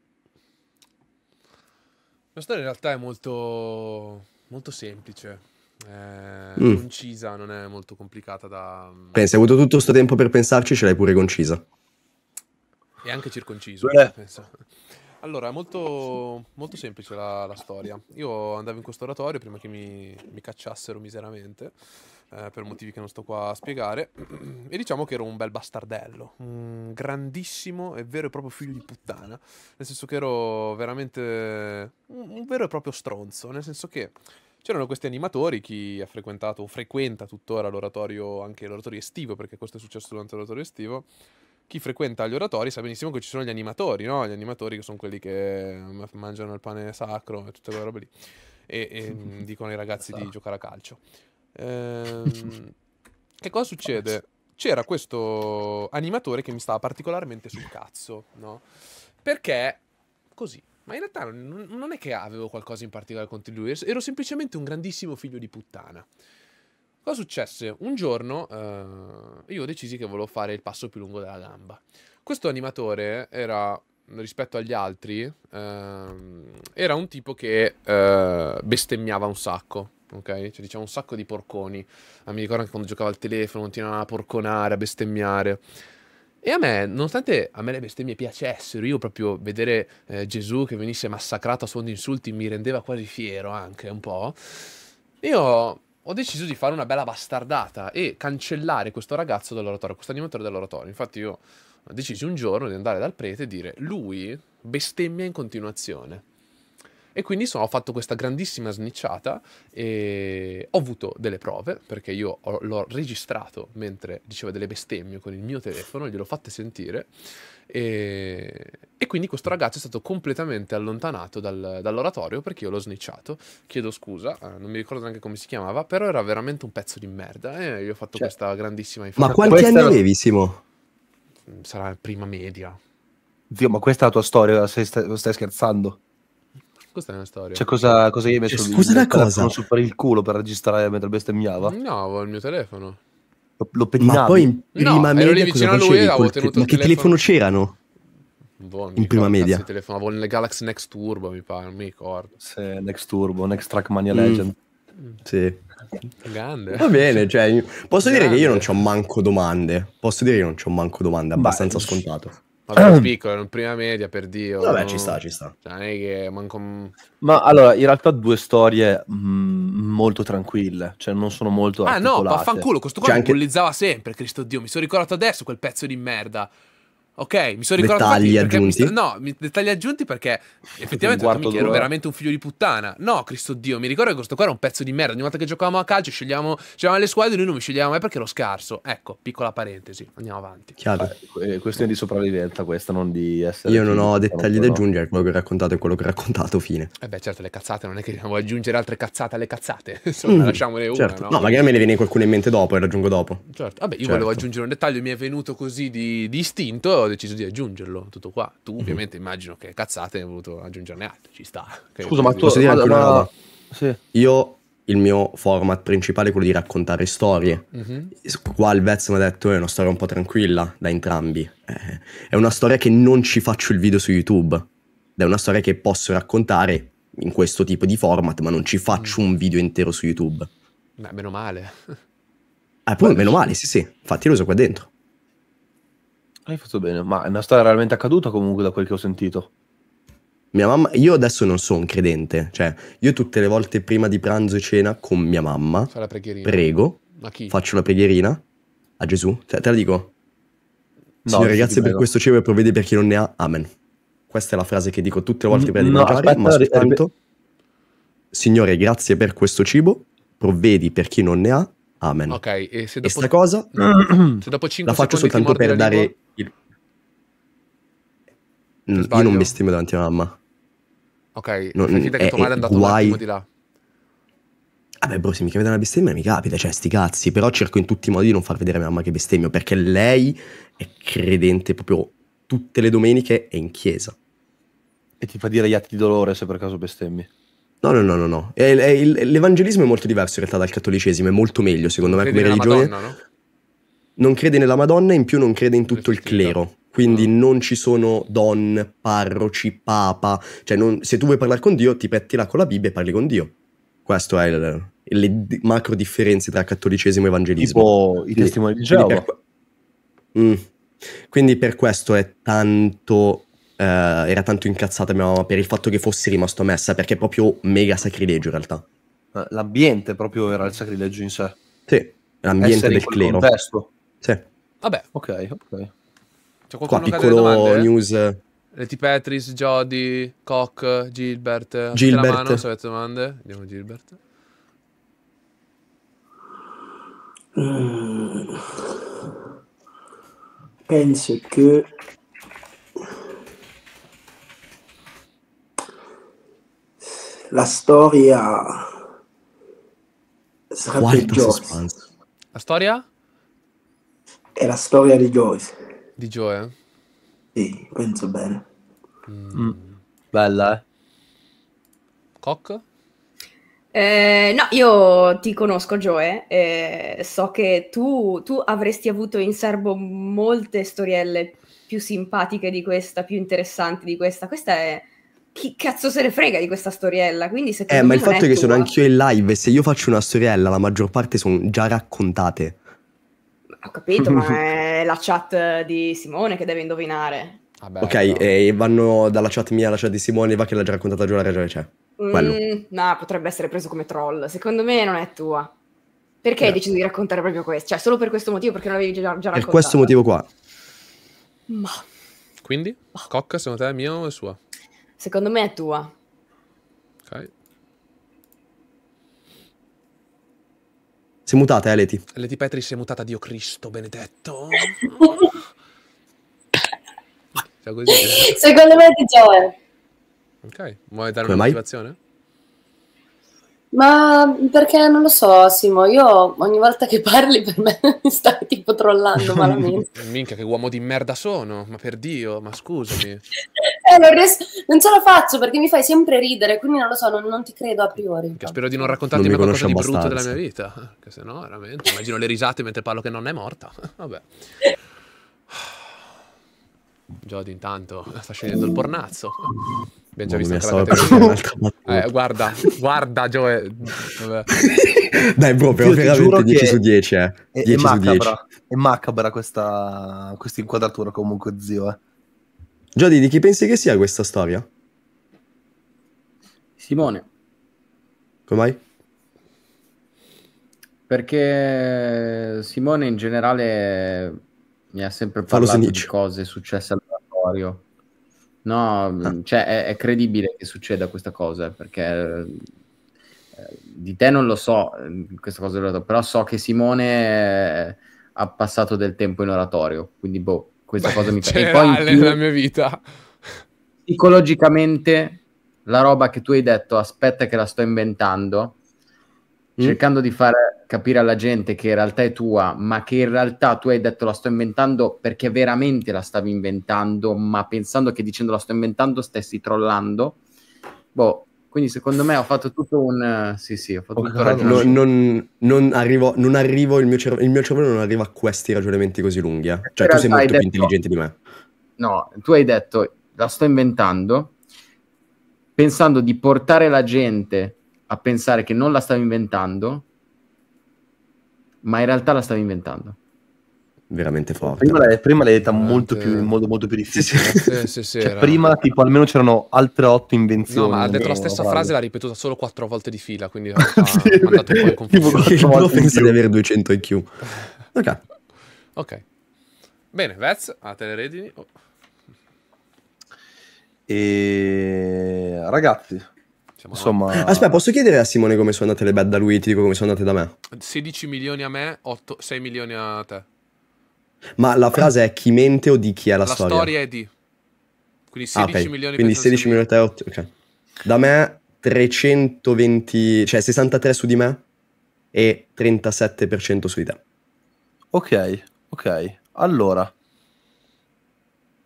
La storia in realtà è molto, molto semplice. Eh, mm. Concisa, non è molto complicata da... Mm, Pensi, hai avuto tutto questo tempo per pensarci, ce l'hai pure concisa. E anche circonciso, Beh. penso. Allora, è molto, molto semplice la, la, storia. Io andavo in questo oratorio prima che mi, mi cacciassero miseramente eh, per motivi che non sto qua a spiegare. [clears throat] E diciamo che ero un bel bastardello, un grandissimo e vero e proprio figlio di puttana. Nel senso che ero veramente un, un vero e proprio stronzo, nel senso che c'erano questi animatori, chi ha frequentato o frequenta tuttora l'oratorio, anche l'oratorio estivo, perché questo è successo durante l'oratorio estivo. Chi frequenta gli oratori sa benissimo che ci sono gli animatori, no? Gli animatori che sono quelli che mangiano il pane sacro e tutte quelle robe lì. E, e [laughs] mm, dicono ai ragazzi di esatto. giocare a calcio. Ehm, [laughs] che cosa succede? C'era questo animatore che mi stava particolarmente sul cazzo, no? Perché così. Ma in realtà non, è che avevo qualcosa in particolare contro lui, ero semplicemente un grandissimo figlio di puttana. Cosa successe? Un giorno eh, io decisi che volevo fare il passo più lungo della gamba. Questo animatore era, rispetto agli altri, eh, era un tipo che eh, bestemmiava un sacco ok? Cioè diceva un sacco di porconi. Ah, mi ricordo anche quando giocava al telefono, continuava a porconare, a bestemmiare. E a me, nonostante a me le bestemmie piacessero, io proprio vedere eh, Gesù che venisse massacrato a suon di insulti mi rendeva quasi fiero anche un po'. Io ho deciso di fare una bella bastardata e cancellare questo ragazzo dall'oratorio, questo animatore dell'oratorio. Infatti io ho deciso un giorno di andare dal prete e dire lui bestemmia in continuazione. E quindi sono, ho fatto questa grandissima snicciata e ho avuto delle prove, perché io ho, l'ho registrato mentre diceva delle bestemmie con il mio telefono, gliel'ho fatte sentire. E, e, quindi questo ragazzo è stato completamente allontanato dal, dall'oratorio perché io l'ho snicciato. Chiedo scusa, eh, non mi ricordo neanche come si chiamava, però era veramente un pezzo di merda eh, e io ho fatto cioè, questa grandissima informazione. Ma quanti questa anni avevi, Simo? Sarà prima media. Zio, ma questa è la tua storia, stai, stai scherzando? Questa è una storia. Cioè, cosa, cosa gli hai messo cioè, Scusa una cosa. Non per il culo per registrare mentre bestemmiava? No, avevo il mio telefono. Lo, lo pedinavo. Ma poi in prima no, media e facevi? Col... Te- ma che telefono, telefono c'erano? Boh, in prima media. Telefono. Avevo nel Galaxy Next Turbo, mi pare, non mi ricordo. Sì, Next Turbo, Next Trackmania mm. Legend. Mm. Sì. Grande. Va bene, cioè, posso Grande. dire che io non ho manco domande. Posso dire che io non ho manco domande, abbastanza Beh, scontato. Vabbè, [clears throat] piccolo, in prima media, per Dio. Vabbè, no? ci sta, ci sta. Cioè, non è che manco... Ma allora, in realtà due storie mh, mm, molto tranquille, cioè non sono molto Ah no, vaffanculo, questo qua cioè, mi anche... bullizzava sempre, Cristo Dio, mi sono ricordato adesso quel pezzo di merda. Ok, mi sono ricordato dettagli aggiunti. Mi, no, mi, dettagli aggiunti perché effettivamente detto, ero veramente un figlio di puttana. No, Cristo Dio, mi ricordo che questo qua era un pezzo di merda. Ogni volta che giocavamo a calcio scegliamo, scegliamo le squadre, noi non mi scegliamo mai perché ero scarso. Ecco, piccola parentesi, andiamo avanti. Chiaro. Eh, eh questione di sopravvivenza questa, non di essere Io non ho diciamo, dettagli da aggiungere, quello che ho raccontato è quello che ho raccontato, fine. E eh beh, certo, le cazzate non è che devo aggiungere altre cazzate alle cazzate. [laughs] Insomma, mm, lasciamole una, certo. no? no? magari me ne viene qualcuno in mente dopo e raggiungo dopo. Certo. Vabbè, io certo. volevo aggiungere un dettaglio, mi è venuto così di, di istinto deciso di aggiungerlo, tutto qua. Tu mm-hmm. ovviamente immagino che cazzate hai voluto aggiungerne altri, ci sta. Scusa, ma tu posso una roba? Sì. Io il mio format principale è quello di raccontare storie. Mm-hmm. Qua il Vez mi ha detto eh, è una storia un po' tranquilla da entrambi. Eh, è una storia che non ci faccio il video su YouTube. Ed è una storia che posso raccontare in questo tipo di format, ma non ci faccio mm. un video intero su YouTube. Beh, meno male. Eh, poi, meno male, sì, sì. Infatti lo uso qua dentro. Hai fatto bene, ma è una storia realmente accaduta comunque da quel che ho sentito. Mia mamma, io adesso non sono un credente, cioè io tutte le volte prima di pranzo e cena con mia mamma prego, faccio la preghierina a Gesù, te, te la dico. No, Signore, grazie per questo cibo e provvedi per chi non ne ha, amen. Questa è la frase che dico tutte le volte mm, prima no, di mangiare, aspetta, ma soltanto... Ripeto. Signore, grazie per questo cibo, provvedi per chi non ne ha, amen. Ok, e se dopo... E sta cosa [clears throat] se dopo 5 la faccio soltanto per dare... Lingua? Mm, io non mi stimo davanti a mamma. Ok, non, è finta che è, eh, tua madre è andata guai... un di là. Vabbè, bro, se mi capita una bestemmia mi capita, cioè sti cazzi, però cerco in tutti i modi di non far vedere a mia mamma che bestemmio, perché lei è credente proprio tutte le domeniche e in chiesa. E ti fa dire gli atti di dolore se per caso bestemmi? No, no, no, no, no. È, è, l'evangelismo è molto diverso in realtà dal cattolicesimo, è molto meglio secondo me come religione. Madonna, no? non crede nella Madonna e in più non crede in tutto il clero. Esatto. Quindi ah. non ci sono don, parroci, papa. Cioè, non, se tu vuoi parlare con Dio, ti là con la Bibbia e parli con Dio. Questo è il, le macro differenze tra cattolicesimo e evangelismo. Tipo i testimoni di Geova. Mm. Quindi per questo è tanto. Eh, era tanto incazzata mia mamma per il fatto che fossi rimasto messa, perché è proprio mega sacrilegio in realtà. Eh, l'ambiente proprio era il sacrilegio in sé. Sì, l'ambiente Essere del clero. Contesto. Sì. Vabbè, ok, ok. C'è qualcuno Qua, piccolo domande, news. Leti Petris, Jody, Koch, Gilbert. Gilbert. La mano se avete domande. vediamo Gilbert. Mm. Penso che la storia sarà Quanto peggioore. La storia? È la storia di Joyce. Di Joe, eh? Sì, penso bene. Mm. Mm. Bella, eh? Cock? Eh, no, io ti conosco Joe, eh. eh, so che tu, tu, avresti avuto in serbo molte storielle più simpatiche di questa, più interessanti di questa. Questa è... Chi cazzo se ne frega di questa storiella? Quindi se eh, ma il fatto è che tua... sono anch'io in live se io faccio una storiella la maggior parte sono già raccontate. Ho capito, ma [laughs] è la chat di Simone che deve indovinare. Vabbè, ok, no. e vanno dalla chat mia alla chat di Simone, va che l'ha già raccontata giù la ragione c'è. Mm, no, potrebbe essere preso come troll. Secondo me non è tua. Perché no. hai deciso di raccontare proprio questo? Cioè, solo per questo motivo, perché non l'avevi già, già raccontato. Per questo motivo qua. Ma... Quindi? Cocca, secondo te è mia o è sua? Secondo me è tua. Ok. Si è mutata, eh, Leti. Leti Petri si è mutata, Dio Cristo, benedetto. [laughs] cioè, così, eh. Secondo me è di Joel. Ok, vuoi dare Come una mai? motivazione? Ma perché non lo so, Simo, io ogni volta che parli per me [laughs] mi stai tipo trollando malamente. [laughs] Minchia, che uomo di merda sono, ma per Dio, ma scusami. [laughs] eh, non, ries- non, ce la faccio perché mi fai sempre ridere, quindi non lo so, non, non ti credo a priori. Minchia, spero di non raccontarti non qualcosa di brutto della mia vita, che se no veramente immagino le risate mentre parlo che non è morta. Vabbè. Jody [sighs] intanto sta scendendo il pornazzo. Abbiamo già boh, visto anche la teoria. Eh, guarda, guarda, Joe. [laughs] Dai, proprio, veramente 10 su 10, eh. È, 10 è macabra, 10. È macabra questa, questa inquadratura comunque, zio, eh. Giodi, di chi pensi che sia questa storia? Simone. Come mai? Perché Simone in generale mi ha sempre parlato di cose successe all'oratorio. No, mm, ah. cioè è, è, credibile che succeda questa cosa perché eh, di te non lo so, mm, questa cosa però so che Simone eh, ha passato del tempo in oratorio, quindi boh, questa Beh, [laughs] cosa mi fa... E poi più, nella mia vita. Psicologicamente la roba che tu hai detto, aspetta che la sto inventando, Mm. cercando di far capire alla gente che in realtà è tua, ma che in realtà tu hai detto la sto inventando perché veramente la stavi inventando, ma pensando che dicendo la sto inventando stessi trollando. Boh, quindi secondo me ho fatto tutto un... Sì, sì, ho fatto oh, tutto no, non, non, arrivo, non arrivo il, mio cerve- il mio cervello non arriva a questi ragionamenti così lunghi. Eh. Cioè tu sei molto più intelligente di me. No, tu hai detto la sto inventando pensando di portare la gente a pensare che non la stavo inventando, ma in realtà la stavo inventando. Veramente forte. Prima, l'hai, prima l'hai detta molto più, in modo molto più difficile. Sì, sì, sì, cioè, prima tipo almeno c'erano altre otto invenzioni. No, ma ha detto la stessa frase l'ha ripetuta solo quattro volte di fila, quindi [laughs] ha, sì, ha tipo quattro [laughs] pensa di avere 200 IQ. Ok. Ok. Bene, Vez, a te le redini. Oh. E... Ragazzi, siamo Insomma... Avanti. Aspetta, posso chiedere a Simone come sono andate le bad da lui? Ti dico come sono andate da me. 16 milioni a me, 8, 6 milioni a te. Ma la frase è chi mente o di chi è la, la storia? La storia è di. Quindi 16 ah, okay. milioni Quindi 16 milioni a te, 8. Ok. Da me 320, cioè 63 su di me e 37% su di te. Ok, ok. Allora,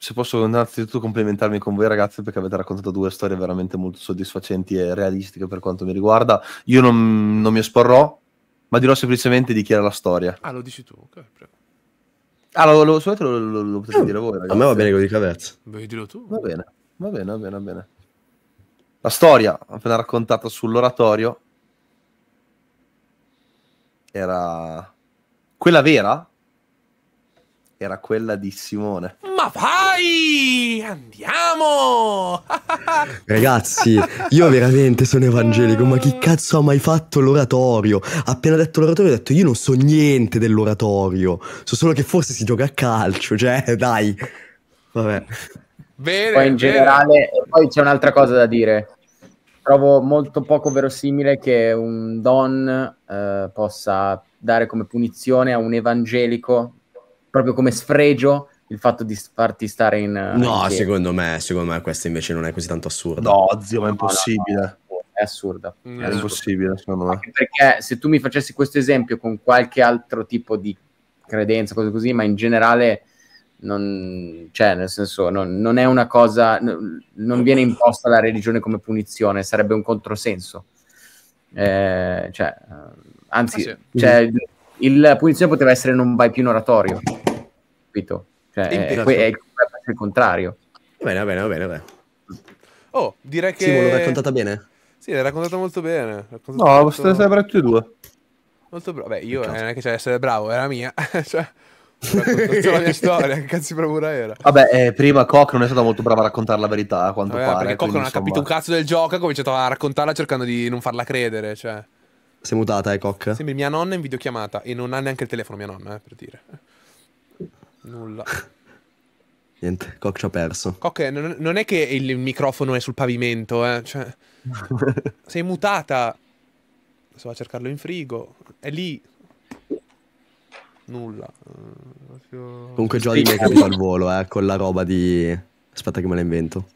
se posso innanzitutto complimentarmi con voi ragazzi perché avete raccontato due storie veramente molto soddisfacenti e realistiche per quanto mi riguarda. Io non, non mi esporrò, ma dirò semplicemente di chi era la storia. Ah, lo dici tu, ok, prego. Ah, lo, lo, lo, lo, lo potete mm. dire voi, ragazzi. A me va bene che lo dica Verz. Beh, dillo tu. Va bene, va bene, va bene, va bene. La storia appena raccontata sull'oratorio era quella vera era quella di Simone. Ma vai! Andiamo! [laughs] Ragazzi, io veramente sono evangelico, ma chi cazzo ha mai fatto l'oratorio? Appena detto l'oratorio ho detto io non so niente dell'oratorio, so solo che forse si gioca a calcio, cioè [laughs] dai. Vabbè. Bene, poi in bene. generale, poi c'è un'altra cosa da dire. Trovo molto poco verosimile che un don eh, possa dare come punizione a un evangelico proprio come sfregio il fatto di farti stare in... Eh, no, in secondo me, secondo me questa invece non è così tanto assurda. No, zio, ma è impossibile. No, no, è assurda. È, è impossibile, secondo me. Anche perché se tu mi facessi questo esempio con qualche altro tipo di credenza, cose così, ma in generale non, cioè, nel senso, non, non è una cosa, non, viene imposta la religione come punizione, sarebbe un controsenso. Eh, cioè, eh, anzi, ah, sì. cioè, mm-hmm il punizione poteva essere non vai più in oratorio, capito? Cioè, è, è, esatto. è, il contrario. Va bene, va bene, va bene, Oh, direi che... Sì, l'ho raccontata bene? Sì, l'hai raccontata molto bene. no, molto... state sempre tutti e due. Molto bravo. Beh, io non è che c'è essere bravo, era mia. [laughs] cioè... la mia [laughs] storia, che cazzo di bravura era? Vabbè, eh, prima Koch non è stata molto brava a raccontare la verità, a quanto Vabbè, pare. Perché Koch non insomma... ha capito un cazzo del gioco, ha cominciato a raccontarla cercando di non farla credere, cioè... Sei mutata, eh, Coc? Sembri mia nonna in videochiamata e non ha neanche il telefono mia nonna, eh, per dire. Nulla. [laughs] Niente, Coc ci ha perso. Coc, eh, non, è che il microfono è sul pavimento, eh. Cioè, [laughs] sei mutata. Adesso va a cercarlo in frigo. È lì. Nulla. Comunque Jolly mi è capito al volo, eh, con la roba di... Aspetta che me la invento.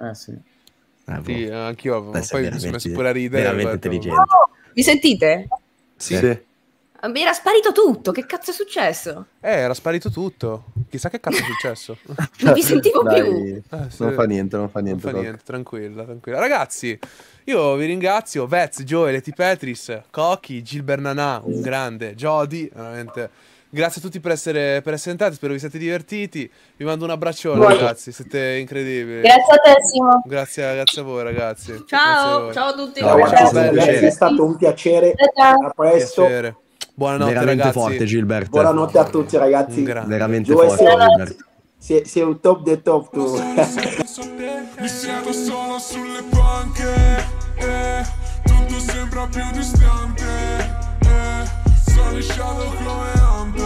Eh, sì. Eh, sì, boh. anch'io avevo. Poi mi sono messo pure a ridere. Veramente intelligente. No! Boh! Mi sentite? Sì. sì. Mi era sparito tutto, che cazzo è successo? Eh, era sparito tutto. Chissà che cazzo è successo. [laughs] non vi sentivo Dai, più. Eh, sì. Non fa niente, non fa niente. Non fa niente tranquilla, tranquilla. Ragazzi, io vi ringrazio. Vez, Joe, Leti Petris, Cochi, Gil Bernanà, un grande, Jody, veramente Grazie a tutti per essere, per essere entrati, spero vi siate divertiti. Vi mando un abbraccione, Buono. ragazzi, siete incredibili. Grazie a te, Simo. Grazie, grazie a voi, ragazzi. Ciao, a, voi. ciao a tutti. No, ciao, ciao. è stato un piacere. Ciao. A presto. Piacere. Buonanotte, Veramente ragazzi. forte, Gilberto. Buonanotte a tutti, ragazzi. Veramente Dove forte, sei, Gilberto. Sei, sei un top del top, tu. Mi Vissiato solo sulle panche. Eh. tutto sembra più distante, eh, sono lisciato come ambo.